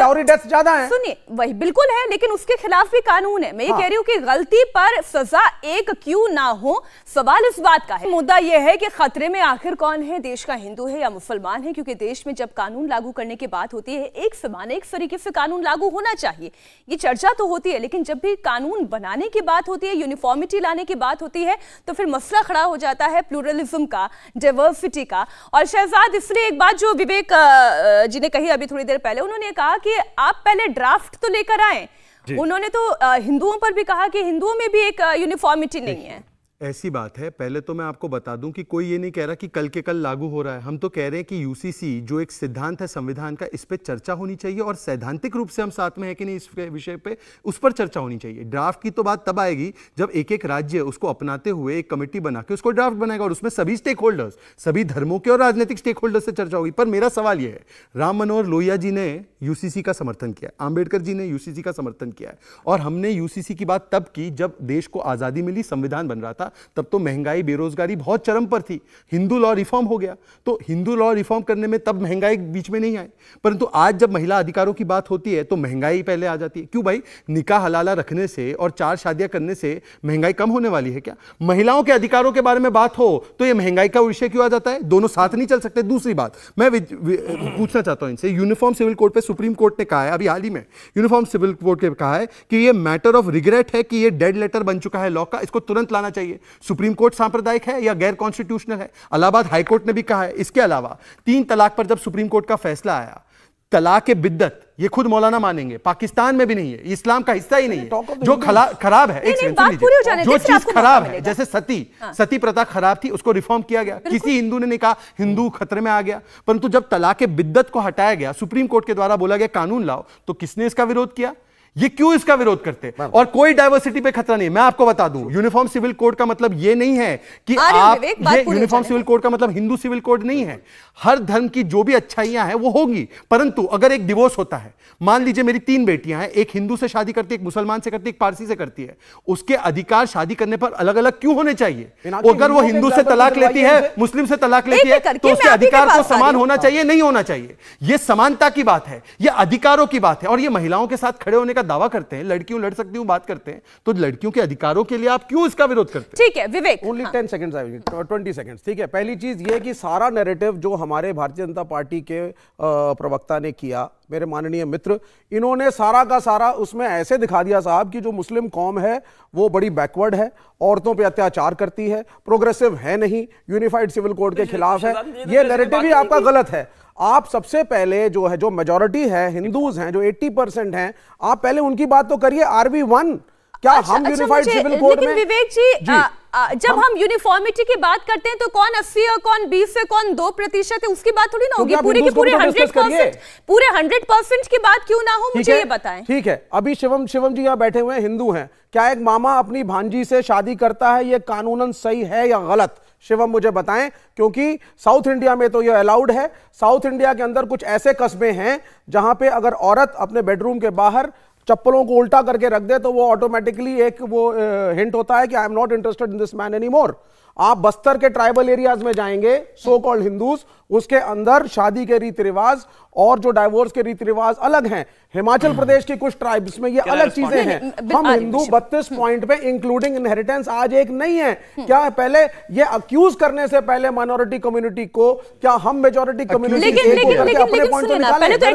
आप सुनिए वही बिल्कुल है लेकिन उसके खिलाफ भी कानून है मैं ये हाँ। कह रही हूँ की गलती पर पर सजा एक क्यों ना हो सवाल इस बात का है मुद्दा यह है कि खतरे में आखिर कौन है देश का हिंदू है या मुसलमान है क्योंकि देश में जब कानून लागू करने की बात होती है एक समान एक तरीके से कानून लागू होना चाहिए ये चर्चा तो होती है लेकिन जब भी कानून बनाने की बात होती है यूनिफॉर्मिटी लाने की बात होती है तो फिर मसला खड़ा हो जाता है प्लूरलिज्म का डाइवर्सिटी का और शहजाद इसलिए एक बात जो विवेक जी ने कही अभी थोड़ी देर पहले उन्होंने कहा कि आप पहले ड्राफ्ट तो लेकर आए उन्होंने तो हिंदुओं पर भी कहा कि हिंदुओं में भी एक यूनिफॉर्मिटी नहीं है ऐसी बात है पहले तो मैं आपको बता दूं कि कोई ये नहीं कह रहा कि कल के कल लागू हो रहा है हम तो कह रहे हैं कि यूसीसी जो एक सिद्धांत है संविधान का इस पर चर्चा होनी चाहिए और सैद्धांतिक रूप से हम साथ में है कि नहीं इस विषय पे उस पर चर्चा होनी चाहिए ड्राफ्ट की तो बात तब आएगी जब एक एक राज्य उसको अपनाते हुए एक कमेटी बना के उसको ड्राफ्ट बनाएगा और उसमें सभी स्टेक होल्डर्स सभी धर्मों के और राजनीतिक स्टेक होल्डर्स से चर्चा होगी पर मेरा सवाल यह है राम मनोहर लोहिया जी ने यूसीसी का समर्थन किया है आम्बेडकर जी ने यूसीसी का समर्थन किया है और हमने यूसीसी की बात तब की जब देश को आज़ादी मिली संविधान बन रहा था तब तो महंगाई बेरोजगारी बहुत चरम पर थी हिंदू लॉ रिफॉर्म हो गया तो हिंदू लॉ रिफॉर्म करने में तब महंगाई बीच में नहीं आई परंतु तो आज जब महिला अधिकारों की बात होती है तो महंगाई पहले आ जाती है क्यों भाई निकाह हलाला रखने से और चार शादियां करने से महंगाई कम होने वाली है क्या महिलाओं के अधिकारों के बारे में बात हो तो ये महंगाई का विषय क्यों आ जाता है दोनों साथ नहीं चल सकते दूसरी बात मैं पूछना चाहता हूं इनसे यूनिफॉर्म सिविल कोड पर सुप्रीम कोर्ट ने कहा है अभी हाल ही में यूनिफॉर्म सिविल कोर्ट ने कहा है कि ये मैटर ऑफ रिग्रेट है कि ये डेड लेटर बन चुका है लॉ का इसको तुरंत लाना चाहिए सुप्रीम कोर्ट सांप्रदायिक है या गैर कॉन्स्टिट्यूशनल है अलाहाबाद हाईकोर्ट ने भी कहा है इसके अलावा तीन तलाक पर जब सुप्रीम कोर्ट का फैसला आया तला के बिद्दत ये खुद मौलाना मानेंगे पाकिस्तान में भी नहीं है इस्लाम का हिस्सा ही नहीं है जो खराब है नहीं, सेकंड जो चीज खराब है जैसे सती हाँ। सती प्रथा खराब थी उसको रिफॉर्म किया गया किसी हिंदू ने नहीं कहा हिंदू खतरे में आ गया परंतु जब तलाक बिद्दत को हटाया गया सुप्रीम कोर्ट के द्वारा बोला गया कानून लाओ तो किसने इसका विरोध किया ये क्यों इसका विरोध करते और कोई डायवर्सिटी पे खतरा नहीं मैं आपको बता दूं यूनिफॉर्म सिविल कोड का मतलब ये नहीं है कि आप ये यूनिफॉर्म सिविल कोड का मतलब हिंदू सिविल कोड नहीं है हर धर्म की जो भी अच्छाइयां हैं वो होगी परंतु अगर एक डिवोर्स होता है मान लीजिए मेरी तीन बेटियां हैं एक हिंदू से शादी करती है एक मुसलमान से करती है एक पारसी से करती है उसके अधिकार शादी करने पर अलग अलग क्यों होने चाहिए अगर वो हिंदू से तलाक लेती है मुस्लिम से तलाक लेती है तो उसके अधिकार को समान होना चाहिए नहीं होना चाहिए यह समानता की बात है यह अधिकारों की बात है और यह महिलाओं के साथ खड़े होने का का दावा करते हैं लड़कियों लड़ सकती हूँ बात करते हैं तो लड़कियों के अधिकारों के लिए आप क्यों इसका विरोध करते हैं ठीक है Vivek only ten second twenty second ठीक है पहली चीज ये कि सारा नेरेटिव जो हमारे भारतीय जनता पार्टी के uh, प्रवक्ता ने किया मेरे माननीय मित्र इन्होंने सारा का सारा उसमें ऐसे दिखा दिया साहब कि जो मुस्लिम कौम है वो बड़ी बैकवर्ड है औरतों पे अत्याचार करती है प्रोग्रेसिव है नहीं यूनिफाइड सिविल कोड के खिलाफ है ये नैरेटिव तो ही आपका गलत है आप सबसे पहले जो है जो मेजोरिटी है हिंदूज हैं जो 80 परसेंट है आप पहले उनकी बात तो करिए आरवी वन क्या अच्छा, हम यूनिफाइड सिविल कोड में विवेक जी, जी आ, जब हम, हम यूनिफॉर्मिटी की बात करते हैं तो कौन अस्सी और कौन बीस है कौन दो प्रतिशत है उसकी बात थोड़ी ना होगी पूरे की पूरे हंड्रेड परसेंट पूरे हंड्रेड परसेंट की बात क्यों ना हो मुझे ये बताएं ठीक है अभी शिवम शिवम जी यहाँ बैठे हुए हिंदू हैं क्या एक मामा अपनी भांजी से शादी करता है ये कानूनन सही है या गलत शिवम मुझे बताएं क्योंकि साउथ इंडिया में तो यह अलाउड है साउथ इंडिया के अंदर कुछ ऐसे कस्बे हैं जहां पे अगर औरत अपने बेडरूम के बाहर चप्पलों को उल्टा करके रख दे तो वो ऑटोमेटिकली एक वो हिंट होता है कि I am not interested in this man any more आप बस्तर के ट्राइबल एरियाज में जाएंगे सो कॉल्ड हिंदूज उसके अंदर शादी के रीति रिवाज और जो डाइवोर्स के रीति रिवाज अलग हैं हिमाचल हम्म। प्रदेश के कुछ ट्राइब्स में ये अलग चीजें हैं हम हिंदू बत्तीस पॉइंट हम्म। पे इंक्लूडिंग इनहेरिटेंस आज एक नहीं है हम्म। क्या पहले ये अक्यूज करने से पहले माइनॉरिटी कम्युनिटी को क्या हम मेजोरिटी कम्युनिटी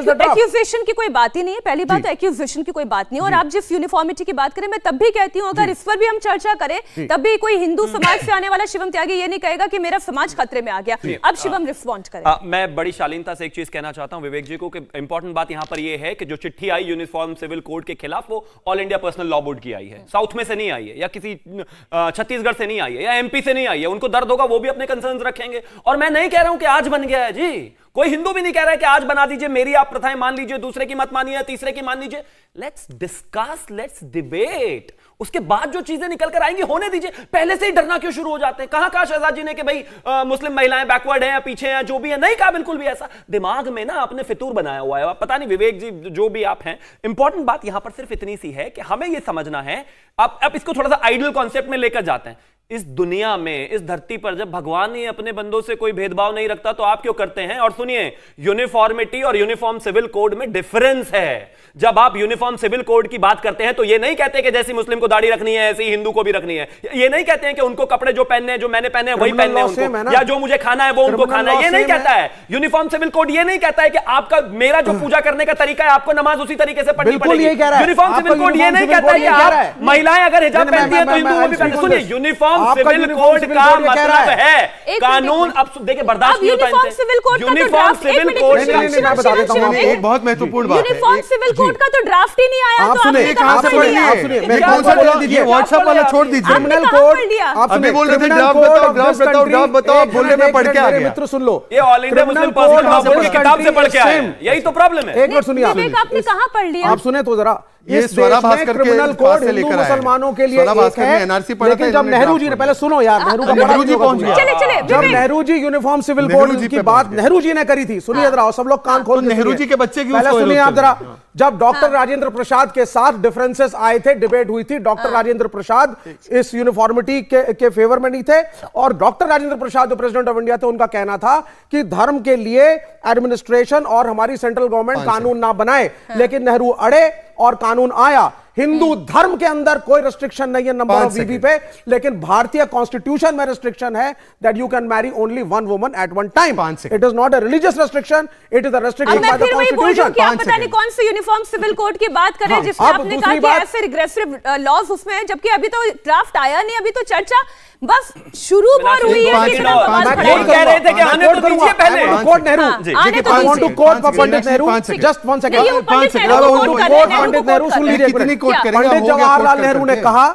तो की कोई बात ही नहीं है पहली बात एक्यूजेशन तो की कोई बात नहीं और आप जिस यूनिफॉर्मिटी की बात करें मैं तब भी कहती हूँ अगर इस पर भी हम चर्चा करें तब भी कोई हिंदू समाज से आने वाला शिवम त्यागी ये नहीं कहेगा कि मेरा समाज खतरे में आ गया अब शिवम रिस्पॉन्ड हाँ। लॉन्च करें आ, मैं बड़ी शालीनता से एक चीज कहना चाहता हूं विवेक जी को कि इंपॉर्टेंट बात यहां पर यह है कि जो चिट्ठी आई यूनिफॉर्म सिविल कोड के खिलाफ वो all India personal law board की आई है साउथ में से नहीं आई है या किसी छत्तीसगढ़ से नहीं आई है या एमपी से नहीं आई है उनको दर्द होगा वो भी अपने कंसर्न रखेंगे और मैं नहीं कह रहा हूं कि आज बन गया है जी कोई हिंदू भी नहीं कह रहा है कि आज बना दीजिए मेरी आप प्रथाएं मान लीजिए दूसरे की मत मानिए तीसरे की मान लीजिए लेट्स डिस्कस लेट्स डिबेट उसके बाद जो चीजें निकल कर आएंगी होने दीजिए पहले से ही डरना क्यों शुरू हो जाते हैं कहा कहा शहजाद जी ने कि भाई आ, मुस्लिम महिलाएं बैकवर्ड हैं पीछे हैं जो भी है नहीं कहा बिल्कुल भी ऐसा दिमाग में ना आपने फितूर बनाया हुआ है पता नहीं विवेक जी जो भी आप हैं इंपॉर्टेंट बात यहां पर सिर्फ इतनी सी है कि हमें यह समझना है आप, आप इसको थोड़ा सा आइडियल कॉन्सेप्ट में लेकर जाते हैं इस दुनिया में इस धरती पर जब भगवान ही अपने बंदों से कोई भेदभाव नहीं रखता तो आप क्यों करते हैं और सुनिए यूनिफॉर्मिटी और यूनिफॉर्म सिविल कोड में डिफरेंस है जब आप यूनिफॉर्म सिविल कोड की बात करते हैं तो ये नहीं कहते कि जैसी मुस्लिम को दाढ़ी रखनी है ऐसी हिंदू को भी रखनी है ये नहीं कहते हैं कि उनको कपड़े जो पहनने जो मैंने पहने वही पहनने उनको या जो मुझे खाना है वो उनको खाना है ये नहीं कहता है यूनिफॉर्म सिविल कोड ये नहीं कहता है कि आपका मेरा जो पूजा करने का तरीका है आपको नमाज उसी तरीके से पढ़नी पड़ेगी यूनिफॉर्म सिविल कोड ये नहीं कहता है कि आप महिलाएं अगर हिजाब पहनती है तो हिंदू को भी पहनते सुनिए यूनिफॉर्म सिविल कोड का मतलब है कानून अब देखिए बर्दाश्त uniform civil code uniform civil code मैं बता देता हूँ एक बहुत महत्वपूर्ण बात यूनिफॉर्म सिविल कोड का तो ड्राफ्ट ही नहीं आया आप तो सुनिए कहाँ से पढ़ लिए मेरे कौन सा बोला दीजिए व्हाट्सएप वाला छोड़ दीजिए क्रिमिनल कोड आप अभी बोल रहे थे ड्राफ्ट बताओ ड्राफ्ट बताओ ड्राफ्ट बताओ बोलने में पढ़ के आ गया मित्र सुन लो ये all India Muslim personal law किताब से पढ़ के आए यही तो प्रॉब्लम है एक बार सुनिए आपने कहाँ पढ़ लिया आप सुने तो जरा ये भास्कर क्रिमिनल कोड हिंदू मुसलमानों के लिए एनआरसी लेकिन जब नेहरू जी ने पहले सुनो यार नेहरू का नेहरू जी पहुंच जब Nehru ji uniform civil code की बात नेहरू जी ने करी थी सुनिए हाँ। जरा सब लोग कान तो खोल नेहरू जी के बच्चे की पहले सुनिए आप जरा हाँ। जब डॉक्टर हाँ। राजेंद्र प्रसाद के साथ डिफरेंसेस आए थे डिबेट हुई थी डॉक्टर राजेंद्र प्रसाद इस यूनिफॉर्मिटी के, के फेवर में नहीं थे और डॉक्टर राजेंद्र प्रसाद जो प्रेसिडेंट ऑफ इंडिया थे उनका कहना था कि धर्म के लिए एडमिनिस्ट्रेशन और हमारी सेंट्रल गवर्नमेंट कानून ना बनाए लेकिन नेहरू अड़े और कानून आया हिंदू हम्म। धर्म के अंदर कोई रिस्ट्रिक्शन नहीं है नंबर ऑफ बीबी पे लेकिन भारतीय कॉन्स्टिट्यूशन में रिस्ट्रिक्शन है that you can marry only one woman at one time it is not a religious restriction it is a restriction पता नहीं कौन से यूनिफॉर्म सिविल कोड की बात करें हाँ। जिसमें आपने कहा कि ऐसे रिग्रेसिव लॉज उसमें है जबकि अभी तो ड्राफ्ट आया नहीं अभी तो चर्चा बस शुरू बार हुई है कितना बवाल कह रहे थे कि तो आने तो, हाँ, तो दीजिए पहले quote Nehru I want to quote Pandit Nehru just one second Pandit Nehru सुन लीजिए कोट करेंगे पंडित जवाहरलाल नेहरू ने कहा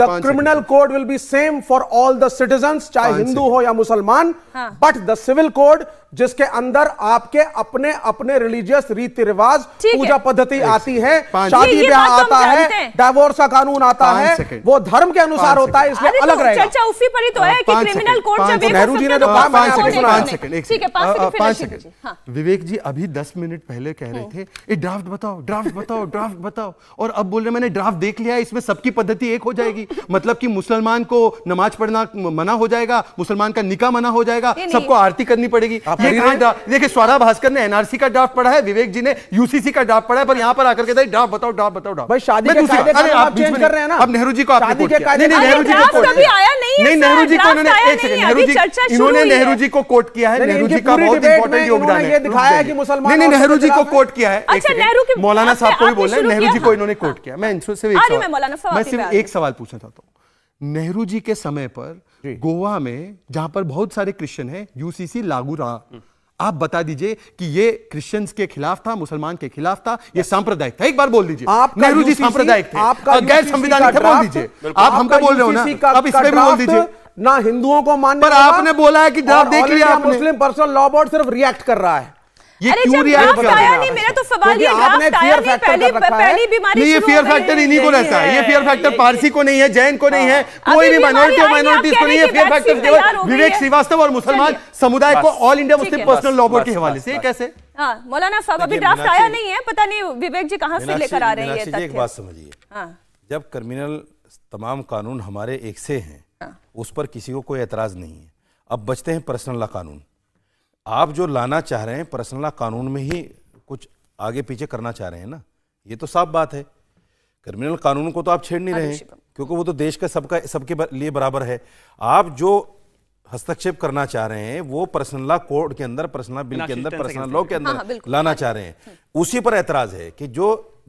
the criminal code will be same for all the citizen चाहे हिंदू हो या मुसलमान बट द सिविल कोड जिसके अंदर आपके अपने अपने रिलीजियस रीति रिवाज पूजा पद्धति आती है शादी ब्याह तो आता है डायवोर्स का कानून आता है वो धर्म के अनुसार होता है इसलिए तो अलग रहे तो हाँ, नेहरू जी ने तो पांच सेकंड पांच हाँ, हाँ। सेकंड विवेक जी अभी दस मिनट पहले कह रहे थे ड्राफ्ट बताओ ड्राफ्ट बताओ ड्राफ्ट बताओ और अब बोल ने मैंने ड्राफ्ट देख लिया है इसमें सबकी पद्धति एक हो जाएगी मतलब कि मुसलमान को नमाज पढ़ना मना हो जाएगा मुसलमान का निका मना हो जाएगा सबको आरती करनी पड़ेगी देखिए स्वरा भास्कर ने एनआरसी का ड्राफ्ट पढ़ा है विवेक जी ने यूसीसी का ड्राफ्ट पढ़ा है पर यहाँ पर आकर के ड्राफ्ट बताओ ड्राफ्ट बताओ ड्राफ्ट शादी आप चेंज कर रहे हैं ना अब नेहरू जी को आप नहीं नेहरू जी को नहीं नेहरू जी को नेहरू जी इन्होंने नेहरू जी को कोट किया है नेहरू जी का बहुत इंपॉर्टेंट योगदान है दिखाया है कि मुसलमान नहीं नेहरू जी को कोट किया है अच्छा, मौलाना साहब अच्छा, को भी बोले नेहरू जी को इन्होंने कोट किया मैं हाँ। इनसे से एक सवाल मैं सिर्फ एक सवाल पूछना चाहता हूँ नेहरू जी के समय पर गोवा में जहां पर बहुत सारे क्रिश्चियन हैं यूसीसी लागू रहा आप बता दीजिए कि ये क्रिश्चियंस के खिलाफ था मुसलमान के खिलाफ था ये सांप्रदायिक था एक बार बोल दीजिए आप नेहरू जी सांप्रदायिक थे आपका गैर संविधानिक था बोल दीजिए आप हमको बोल रहे हो ना अब इसमें भी बोल दीजिए ना हिंदुओं को मानने पर आपने बोला है कि आप देख लिया मुस्लिम पर्सनल लॉ बोर्ड सिर्फ रिएक्ट कर रहा है नहीं है जैन को नहीं है हाँ। कोई भी माइनॉरिटी और माइनॉरिटीज को नहीं है फैक्टर केवल विवेक श्रीवास्तव और मुसलमान समुदाय को all India Muslim personal law board के हवाले से कैसे हाँ, मौलाना साहब अभी ड्राफ्ट आया नहीं है पता नहीं विवेक जी कहाँ से लेकर आ रहे हैं एक बात समझिए हाँ। जब क्रिमिनल तमाम कानून हमारे एक से हैं उस पर किसी को कोई एतराज नहीं है अब बचते हैं पर्सनल ला कानून आप जो लाना चाह रहे हैं पर्सनला कानून में ही कुछ आगे पीछे करना चाह रहे हैं ना ये तो साफ बात है क्रिमिनल कानून को तो आप छेड़ नहीं रहे हैं क्योंकि वो तो देश का सबका सबके लिए बराबर है आप जो हस्तक्षेप करना चाह रहे हैं वो पर्सनला कोड के अंदर पर्सनल बिल के अंदर पर्सनल लॉ के हाँ, अंदर लाना हाँ, चाह रहे हैं हम्म। उसी पर एतराज है कि जो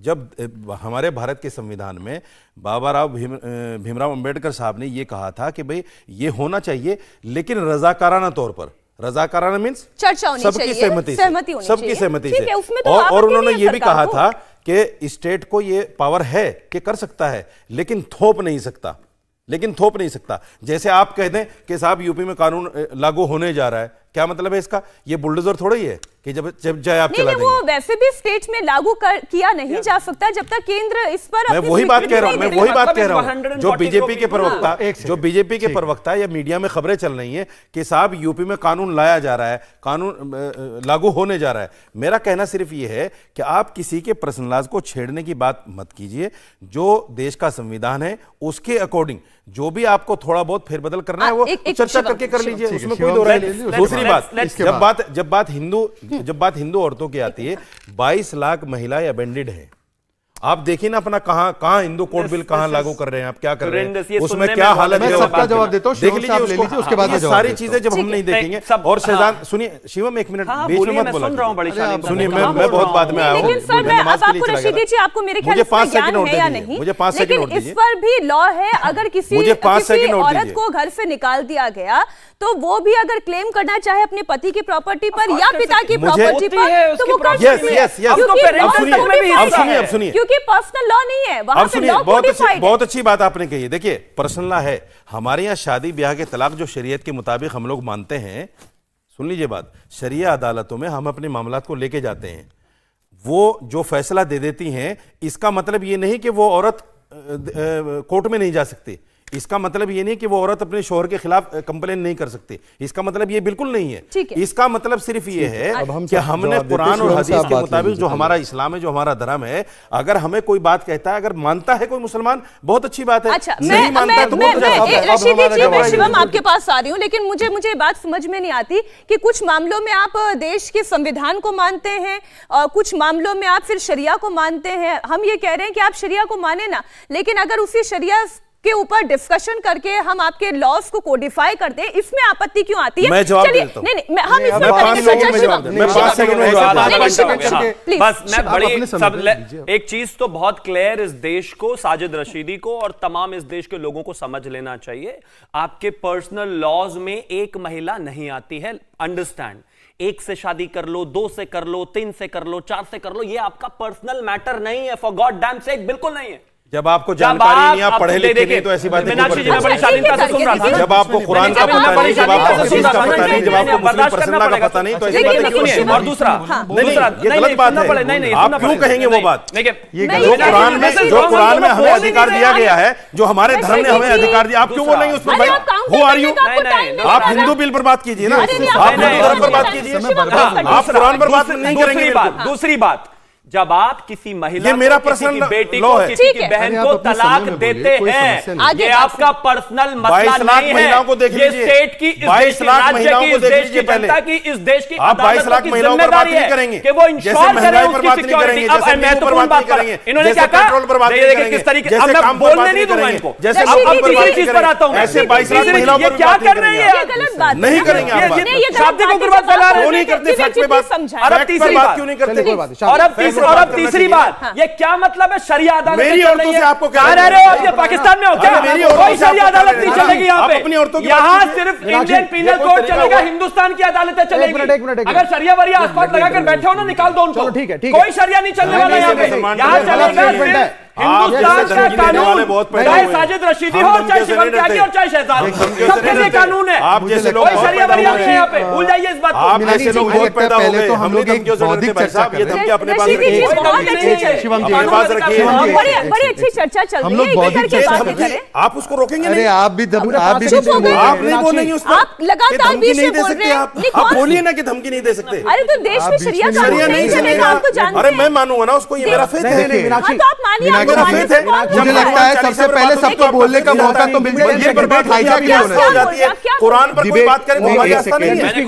जब हमारे भारत के संविधान में बाबा राव भीम भीमराव अंबेडकर साहब ने ये कहा था कि भाई ये होना चाहिए लेकिन रजाकाराना तौर पर रजाकाराना मीन चर्चा सबकी सहमति सहमति सबकी सहमति से तो और उन्होंने ये भी कहा था कि स्टेट को ये पावर है कि कर सकता है लेकिन थोप नहीं सकता लेकिन थोप नहीं सकता जैसे आप कह दें कि साहब यूपी में कानून लागू होने जा रहा है क्या मतलब है इसका ये बुलडोजर थोड़ा ही है कि जब जब जाए आप चला वो वैसे भी स्टेट में लागू कर, किया नहीं जा सकता जब तक केंद्र इस पर मैं वही बात कह रहा हूँ मैं वही बात कह रहा हूँ जो बीजेपी के प्रवक्ता हाँ, जो बीजेपी के प्रवक्ता या मीडिया में खबरें चल रही है कि साहब यूपी में कानून लाया जा रहा है कानून लागू होने जा रहा है मेरा कहना सिर्फ ये है कि आप किसी के प्रश्नलाज को छेड़ने की बात मत कीजिए जो देश का संविधान है उसके अकॉर्डिंग जो भी आपको थोड़ा बहुत फेरबदल करना आ, है हाँ, वो एक, एक चर्चा करके कर लीजिए उसमें कोई दो राय दूसरी बात जब बात जब बात हिंदू जब बात हिंदू औरतों की आती है बाईस लाख महिलाएं अबेंडेड हैं आप देखिए ना अपना कहाँ कहाँ हिंदू कोड बिल कहाँ लागू कर रहे हैं आप क्या कर रहे हैं उसमें क्या हालत है सबका अच्छा जवाब देता हूँ देख लीजिए उसके बाद सारी चीजें जब हम नहीं देखेंगे और हाँ। शहजाद सुनिए शिवम एक मिनट हाँ, मत बोला सुनिए मैं हाँ, बहुत बाद में आया हूँ मुझे पांच सेकंड मुझे पांच सेकंड इस पर भी लॉ है अगर किसी मुझे पांच सेकंड औरत को घर से निकाल दिया गया तो वो भी अगर क्लेम करना चाहे अपने पति की प्रॉपर्टी पर या पिता की प्रॉपर्टी पर तो वो कर सकती है अब सुनिए अब सुनिए क्योंकि पर्सनल लॉ नहीं है वहां पे लॉ बहुत अच्छी बहुत अच्छी बात आपने कही है देखिए पर्सनल लॉ है हमारे यहाँ शादी ब्याह के तलाक जो शरीयत के मुताबिक हम लोग मानते हैं सुन लीजिए बात शरिया अदालतों में हम अपने मामला को लेके जाते हैं वो जो फैसला दे देती हैं इसका मतलब ये नहीं कि वो औरत कोर्ट में नहीं जा सकती इसका मतलब ये नहीं कि वो औरत अपने शोहर के खिलाफ कंप्लेन नहीं कर सकती इसका मतलब ये बिल्कुल नहीं है, है। इसका मतलब सिर्फ ये है हम कि हमने कुरान और हदीस के मुताबिक जो हमारा इस्लाम है जो हमारा धर्म है अगर हमें कोई बात कहता है अगर मानता है कोई मुसलमान बहुत अच्छी बात है अच्छा, नहीं मानता तो तो शिवम आपके पास आ रही हूँ लेकिन मुझे मुझे बात समझ में नहीं आती कि कुछ मामलों में आप देश के संविधान को मानते हैं और कुछ मामलों में आप फिर शरिया को मानते हैं हम ये कह रहे हैं कि आप शरिया को माने ना लेकिन अगर उसी शरिया के ऊपर डिस्कशन करके हम आपके लॉस को कोडिफाई करते हैं इसमें आपत्ति क्यों आती है मैं जवाब नहीं नहीं हम हाँ। बस एक चीज तो बहुत क्लियर इस देश को साजिद रशीदी को और तमाम इस देश के लोगों को समझ लेना चाहिए आपके पर्सनल लॉज में एक महिला नहीं आती है अंडरस्टैंड एक से शादी कर लो दो से कर लो तीन से कर लो चार से कर लो ये आपका पर्सनल मैटर नहीं है फॉर गॉड डैम से बिल्कुल नहीं है जब आपको जानकारी नहीं आप पढ़े लिखे नहीं तो ऐसी बातें जब आपको कुरान का पता नहीं जब आपको का पता नहीं जब आपको का पता नहीं तो ऐसी बातें क्यों नहीं और दूसरा ये गलत बात है आप क्यों कहेंगे वो बात ये जो कुरान में जो कुरान में हमें अधिकार दिया गया है जो हमारे धर्म ने हमें अधिकार दिया आप क्यों बोल रही उस पर भाई हो आर यू आप हिंदू बिल पर बात कीजिए ना आप हिंदू धर्म पर बात कीजिए आप कुरान पर बात नहीं करेंगे दूसरी बात जब आप किसी महिला ये मेरा किसी की बेटी को किसी की बहन को तलाक देते हैं ये आपका पर्सनल मसला नहीं है को देख ये स्टेट की इस देश की इस देश की जनता की इस देश की आप बाईस लाख महिलाओं पर बात नहीं करेंगे कि वो इंश्योर करें उसकी सिक्योरिटी अब महत्वपूर्ण तो बात कर इन्होंने क्या कहा देखिए किस तरीके अब मैं बोलने नहीं दूंगा इनको जैसे अब तीसरी चीज पर आता हूं ऐसे 22 लाख महिलाओं पर क्या कर रही है नहीं करेंगे आप शाब्दिक बर्बाद फैला रहे हैं नहीं करते सच में बात अब तीसरी बात क्यों नहीं करते और अब तीसरी और अब तीसरी बात हाँ। ये क्या मतलब है शरिया अदालत मेरी औरतों से आपको क्या रह रहे हो आप ये हाँ। पाकिस्तान में हो क्या हाँ, कोई शरिया अदालत नहीं चलेगी यहाँ पे अपनी औरतों यहाँ सिर्फ इंडियन पीनल कोड चलेगा हिंदुस्तान की अदालतें चलेगी अगर शरिया वरिया आसपास लगाकर बैठे हो ना निकाल दो उनको ठीक है कोई शरिया नहीं चलने वाला यहाँ पे यहाँ चलेगा हिंदुस्तान का कानून चाहे साजिद रशीदी हो चाहे शिवम त्यागी चाहे शहजाद सबके लिए कानून है आप जैसे लोग कोई शरिया बरिया नहीं यहाँ पे भूल जाइए इस बात को आप जैसे लोग बहुत पैदा हो तो गए हम लोग एक बौद्धिक चर्चा कर रहे हैं अपने पास रखिए शिवम जी अपने पास रखिए बड़ी अच्छी चर्चा चल रही है बौद्धिक चर्चा आप उसको रोकेंगे नहीं आप भी आप भी आप नहीं बोलेंगे उसको आप लगातार बीच में बोल रहे हैं आप बोलिए ना कि धमकी नहीं दे सकते अरे तो देश में शरिया कानून नहीं चलेगा जानते हैं अरे मैं मानूंगा ना उसको ये मेरा फेथ है नहीं आप मानिए मेरा फेथ है मुझे लगता है सबसे पहले सबको बोलने का मौका तो मिल जाए कुरान पर कोई बात करें तो हमारी आस्था नहीं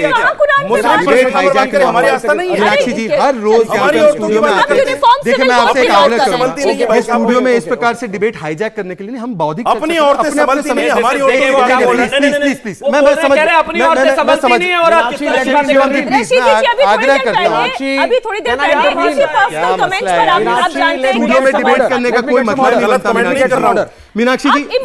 है मुस्लिम पर हाईजैक करें हमारी आस्था नहीं है मीनाक्षी जी हर रोज स्टूडियो में आते हैं देखिए मैं आपसे एक आग्रह करूंगा स्टूडियो में इस प्रकार से डिबेट हाईजैक करने के लिए हम बौद्धिक अपनी औरतें समझती नहीं हमारी आग्रह करता हूँ डिबेट करने का कोई मतलब नहीं गलत कर रहा मीनाक्षी जी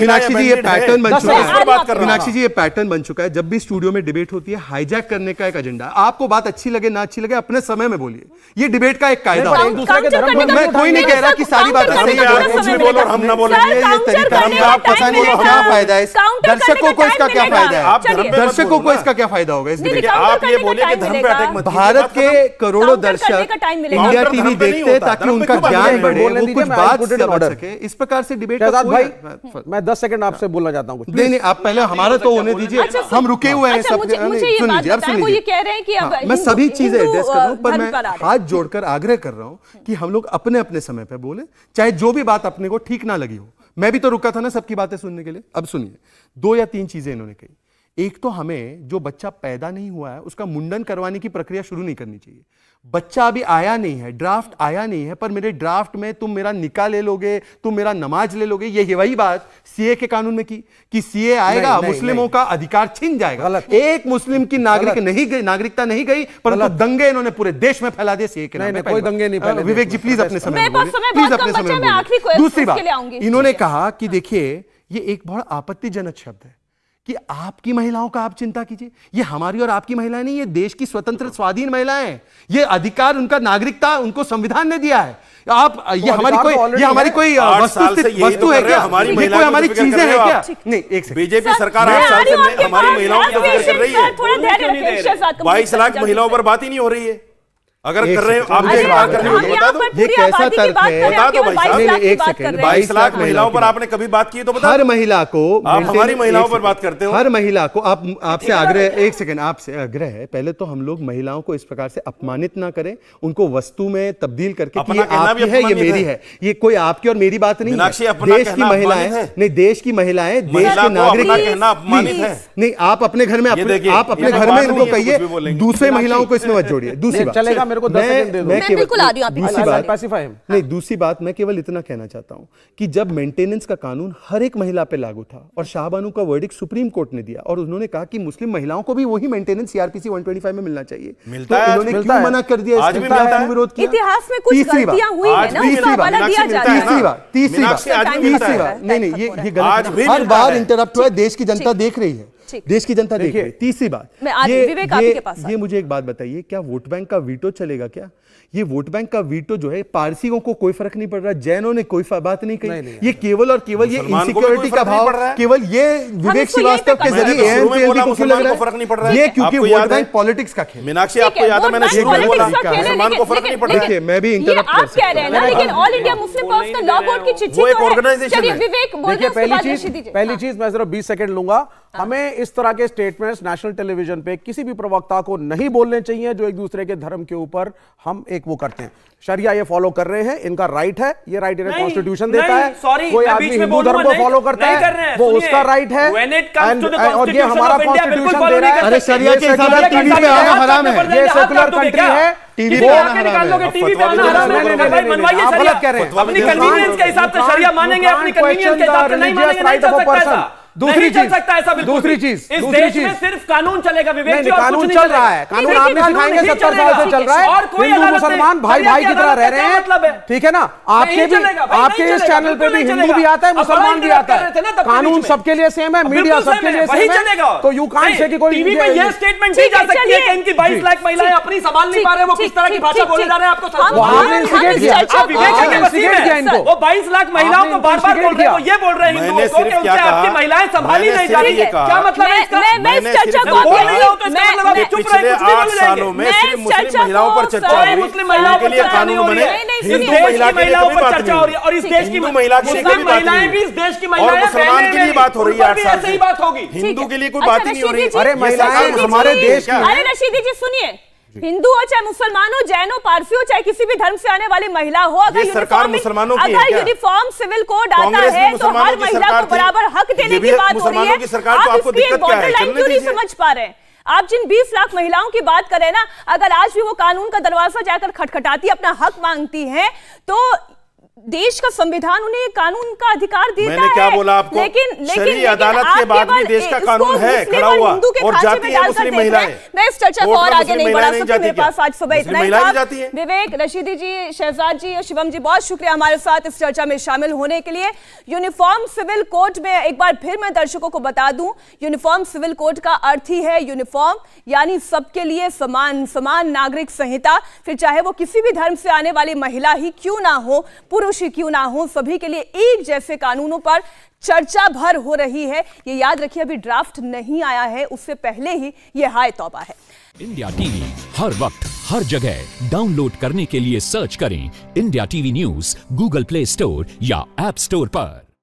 मीनाक्षी जी ये पैटर्न बन चुका है मीनाक्षी जी ये पैटर्न बन चुका है जब भी स्टूडियो में डिबेट होती है हाईजैक करने का एक एजेंडा आपको बात अच्छी लगे ना अच्छी लगे अपने समय में बोलिए ये डिबेट का एक कायदा मैं कोई नहीं कह रहा कि सारी बात हम ना बोलेंगे पता नहीं क्या फायदा है दर्शकों को इसका क्या फायदा है दर्शकों को इसका क्या फायदा होगा इस डिबेट आप ये बोले धर्म पे अटैक मत भारत के करोड़ों दर्शक इंडिया टीवी देखते हैं ताकि उनका ज्ञान बढ़े वो कुछ बात ऑर्डर इस प्रकार से डिबेट भाई मैं दस सेकंड आपसे हाँ। बोलना चाहता हूँ नहीं नहीं आप पहले हाँ, तो, तो होने दीजिए अच्छा, हम रुके हुए हैं अच्छा, अब हाँ, मैं सभी चीजें पर मैं हाथ जोड़कर आग्रह कर रहा हूँ कि हम लोग अपने अपने समय पर बोले चाहे जो भी बात अपने को ठीक ना लगी हो मैं भी तो रुका था ना सबकी बातें सुनने के लिए अब सुनिए दो या तीन चीजें इन्होंने कही एक तो हमें जो बच्चा पैदा नहीं हुआ है उसका मुंडन करवाने की प्रक्रिया शुरू नहीं करनी चाहिए बच्चा अभी आया नहीं है ड्राफ्ट आया नहीं है पर मेरे ड्राफ्ट में तुम मेरा निका ले लोगे तुम मेरा नमाज ले लोगे यही वही बात सीए के कानून में की कि सीए आएगा नहीं, मुस्लिमों नहीं, का अधिकार छिन जाएगा गलत, एक मुस्लिम की नागरिक नहीं गई नागरिकता नहीं गई तो दंगे इन्होंने पूरे देश में फैला दिए सीए के नाम कोई दंगे नहीं हाँ, फैले विवेक जी प्लीज अपने समय प्लीज अपने समय दूसरी बात इन्होंने कहा कि देखिए ये एक बहुत आपत्तिजनक शब्द है कि आपकी महिलाओं का आप चिंता कीजिए ये हमारी और आपकी महिलाएं नहीं ये देश की स्वतंत्र हाँ। स्वाधीन महिलाएं हैं ये अधिकार उनका नागरिकता उनको संविधान ने दिया है आप तो ये हमारी तो कोई ये हमारी कोई वस्तु वस्तु तो है क्या हमारी ये कोई हमारी चीजें हैं क्या नहीं एक बीजेपी सरकार आठ साल से हमारी महिलाओं की फिक्र कर रही है बाईस लाख महिलाओं पर बात ही नहीं हो रही है अगर कर रहे आप बता दो ये कैसा तर्क है बता दो भाई एक सेकंड बाईस लाख महिलाओं पर आपने कभी बात की तो बता हर महिला को आप हमारी महिलाओं पर बात करते हो हर महिला को आप आपसे आग्रह एक सेकंड आपसे आग्रह है पहले तो हम लोग महिलाओं को इस प्रकार से अपमानित ना करें उनको वस्तु में तब्दील करके ये आपकी है ये मेरी है ये कोई आपकी और मेरी बात नहीं है देश की महिलाएं नहीं देश की महिलाएं देश के नागरिक नहीं आप अपने घर में आप अपने घर में इनको कहिए दूसरे महिलाओं को इसमें मत जोड़िए दूसरी बात मेरे को नहीं दूसरी बात मैं केवल इतना कहना चाहता हूँ कि जब मेंटेनेंस का कानून हर एक महिला पे लागू था और शाहबानू का वर्डिक सुप्रीम कोर्ट ने दिया और उन्होंने कहा कि मुस्लिम महिलाओं को भी वही मेंटेनेंस सीआरपीसी 125 में मिलना चाहिए तो मिलता तो है, क्यों मना कर दिया विरोध किया इतिहास में कुछ गलतियां हुई है ना तीसरी बार तीसरी बार तीसरी बार तीसरी नहीं नहीं ये गलत हर बार इंटरप्ट हुआ देश की जनता देख रही है देश की जनता देख रही तीसरी बात ये, ये, ये मुझे एक बात बताइए क्या वोट बैंक का वीटो चलेगा क्या ये वोट बैंक का वीटो जो है पारसियों को कोई फर्क नहीं पड़ रहा जैनों ने कोई बात नहीं कही नहीं, नहीं, ये केवल और केवल ये इनसिक्योरिटी का भाव केवल ये विवेक श्रीवास्तव के जरिए को क्यों लग रहा फर्क नहीं पड़ रहा ये क्योंकि वोट बैंक पॉलिटिक्स का खेल मीनाक्षी आपको याद है मैंने मुसलमान को फर्क नहीं पड़ रहा है मैं भी इंटरप्ट कर तो पहली चीज हाँ। मैं सिर्फ बीस सेकंड लूंगा हाँ। हमें इस तरह के स्टेटमेंट्स नेशनल टेलीविजन पे किसी भी प्रवक्ता को नहीं बोलने चाहिए जो एक दूसरे के धर्म के ऊपर हम एक एक वो करते हैं शरिया ये फॉलो कर रहे हैं इनका राइट है ये राइट इन्हें कॉन्स्टिट्यूशन देता है कोई आदमी हिंदू धर्म को फॉलो करता है वो उसका राइट है और ये हमारा कॉन्स्टिट्यूशन दे रहा है अरे शरिया ये सेकुलर कंट्री है टीवी पे आना हराम है अपनी कन्वीनियंस के हिसाब से शरिया मानेंगे तो तो अपनी कन्वीनियंस तो के हिसाब से नहीं मानेंगे दूसरी चीज सकता ऐसा दूसरी चीज इस देश में सिर्फ कानून चलेगा विवेक जी कानून चल रहा है कानून आपने सिखाएंगे सत्तर साल से चल रहा है और हिंदू मुसलमान भाई भाई की तरह रह रहे हैं मतलब ठीक है ना आपके भी आपके इस चैनल पे भी हिंदू भी आता है मुसलमान भी आता है कानून सबके लिए सेम है मीडिया सबके लिए सेम है तो यू कांट से कोई टीवी पे यह स्टेटमेंट दी जा सकती है कि इनकी 22 लाख महिलाएं अपनी संभाल नहीं पा रहे वो किस तरह की भाषा बोले जा रहे हैं आपको तो आपने इंस्टिगेट किया आप विवेक के वसीम वो 22 लाख महिलाओं को बार-बार बोल रहे हैं वो ये बोल रहे हैं हिंदुओं को कि उनसे आपकी महिला महिलाएं संभाली नहीं रही है क्या मतलब पिछले आठ सालों में सिर्फ मुस्लिम महिलाओं चर्चा महिलाओं के लिए कानून बने हिंदू और इस देश की महिला महिलाएं भी इस देश की महिलाएं मुसलमान के लिए बात हो रही है ऐसे ही बात होगी हिंदू के लिए कोई बात अच्छा, नहीं हो रही अरे महिलाएं हमारे देश की अरे रशीदी जी सुनिए हिंदू हो चाहे मुसलमान हो जैन हो पारसी हो चाहे किसी भी धर्म से आने वाली महिला हो अगर सरकार मुसलमानों की अगर यूनिफॉर्म सिविल कोड आता है तो हर महिला को बराबर हक देने की बात हो रही है तो आप इसकी बॉर्डर लाइन क्यों नहीं समझ पा रहे आप जिन 20 लाख महिलाओं की बात करें ना अगर आज भी वो कानून का दरवाजा जाकर खटखटाती अपना हक मांगती हैं तो देश का संविधान उन्हें कानून का अधिकार देता मैंने क्या है। बोला आपको लेकिन लेकिन अदालत के बाद में देश का कानून है खड़ा हुआ और जाती है मुस्लिम महिलाएं मैं इस चर्चा को और आगे नहीं बढ़ा सकती मेरे पास आज सुबह इतना ही था विवेक रशीदी जी शहजाद जी और शिवम जी बहुत शुक्रिया हमारे साथ इस चर्चा में शामिल होने के लिए यूनिफॉर्म सिविल कोड में एक बार फिर मैं दर्शकों को बता दूं यूनिफॉर्म सिविल कोड का अर्थ ही है यूनिफॉर्म यानी सबके लिए समान समान नागरिक संहिता फिर चाहे वो किसी भी धर्म से आने वाली महिला ही क्यों ना हो पुरुष दोषी क्यों ना हो सभी के लिए एक जैसे कानूनों पर चर्चा भर हो रही है ये याद रखिए अभी ड्राफ्ट नहीं आया है उससे पहले ही ये हाय तौबा है इंडिया टीवी हर वक्त हर जगह डाउनलोड करने के लिए सर्च करें India TV news Google play store या एप स्टोर पर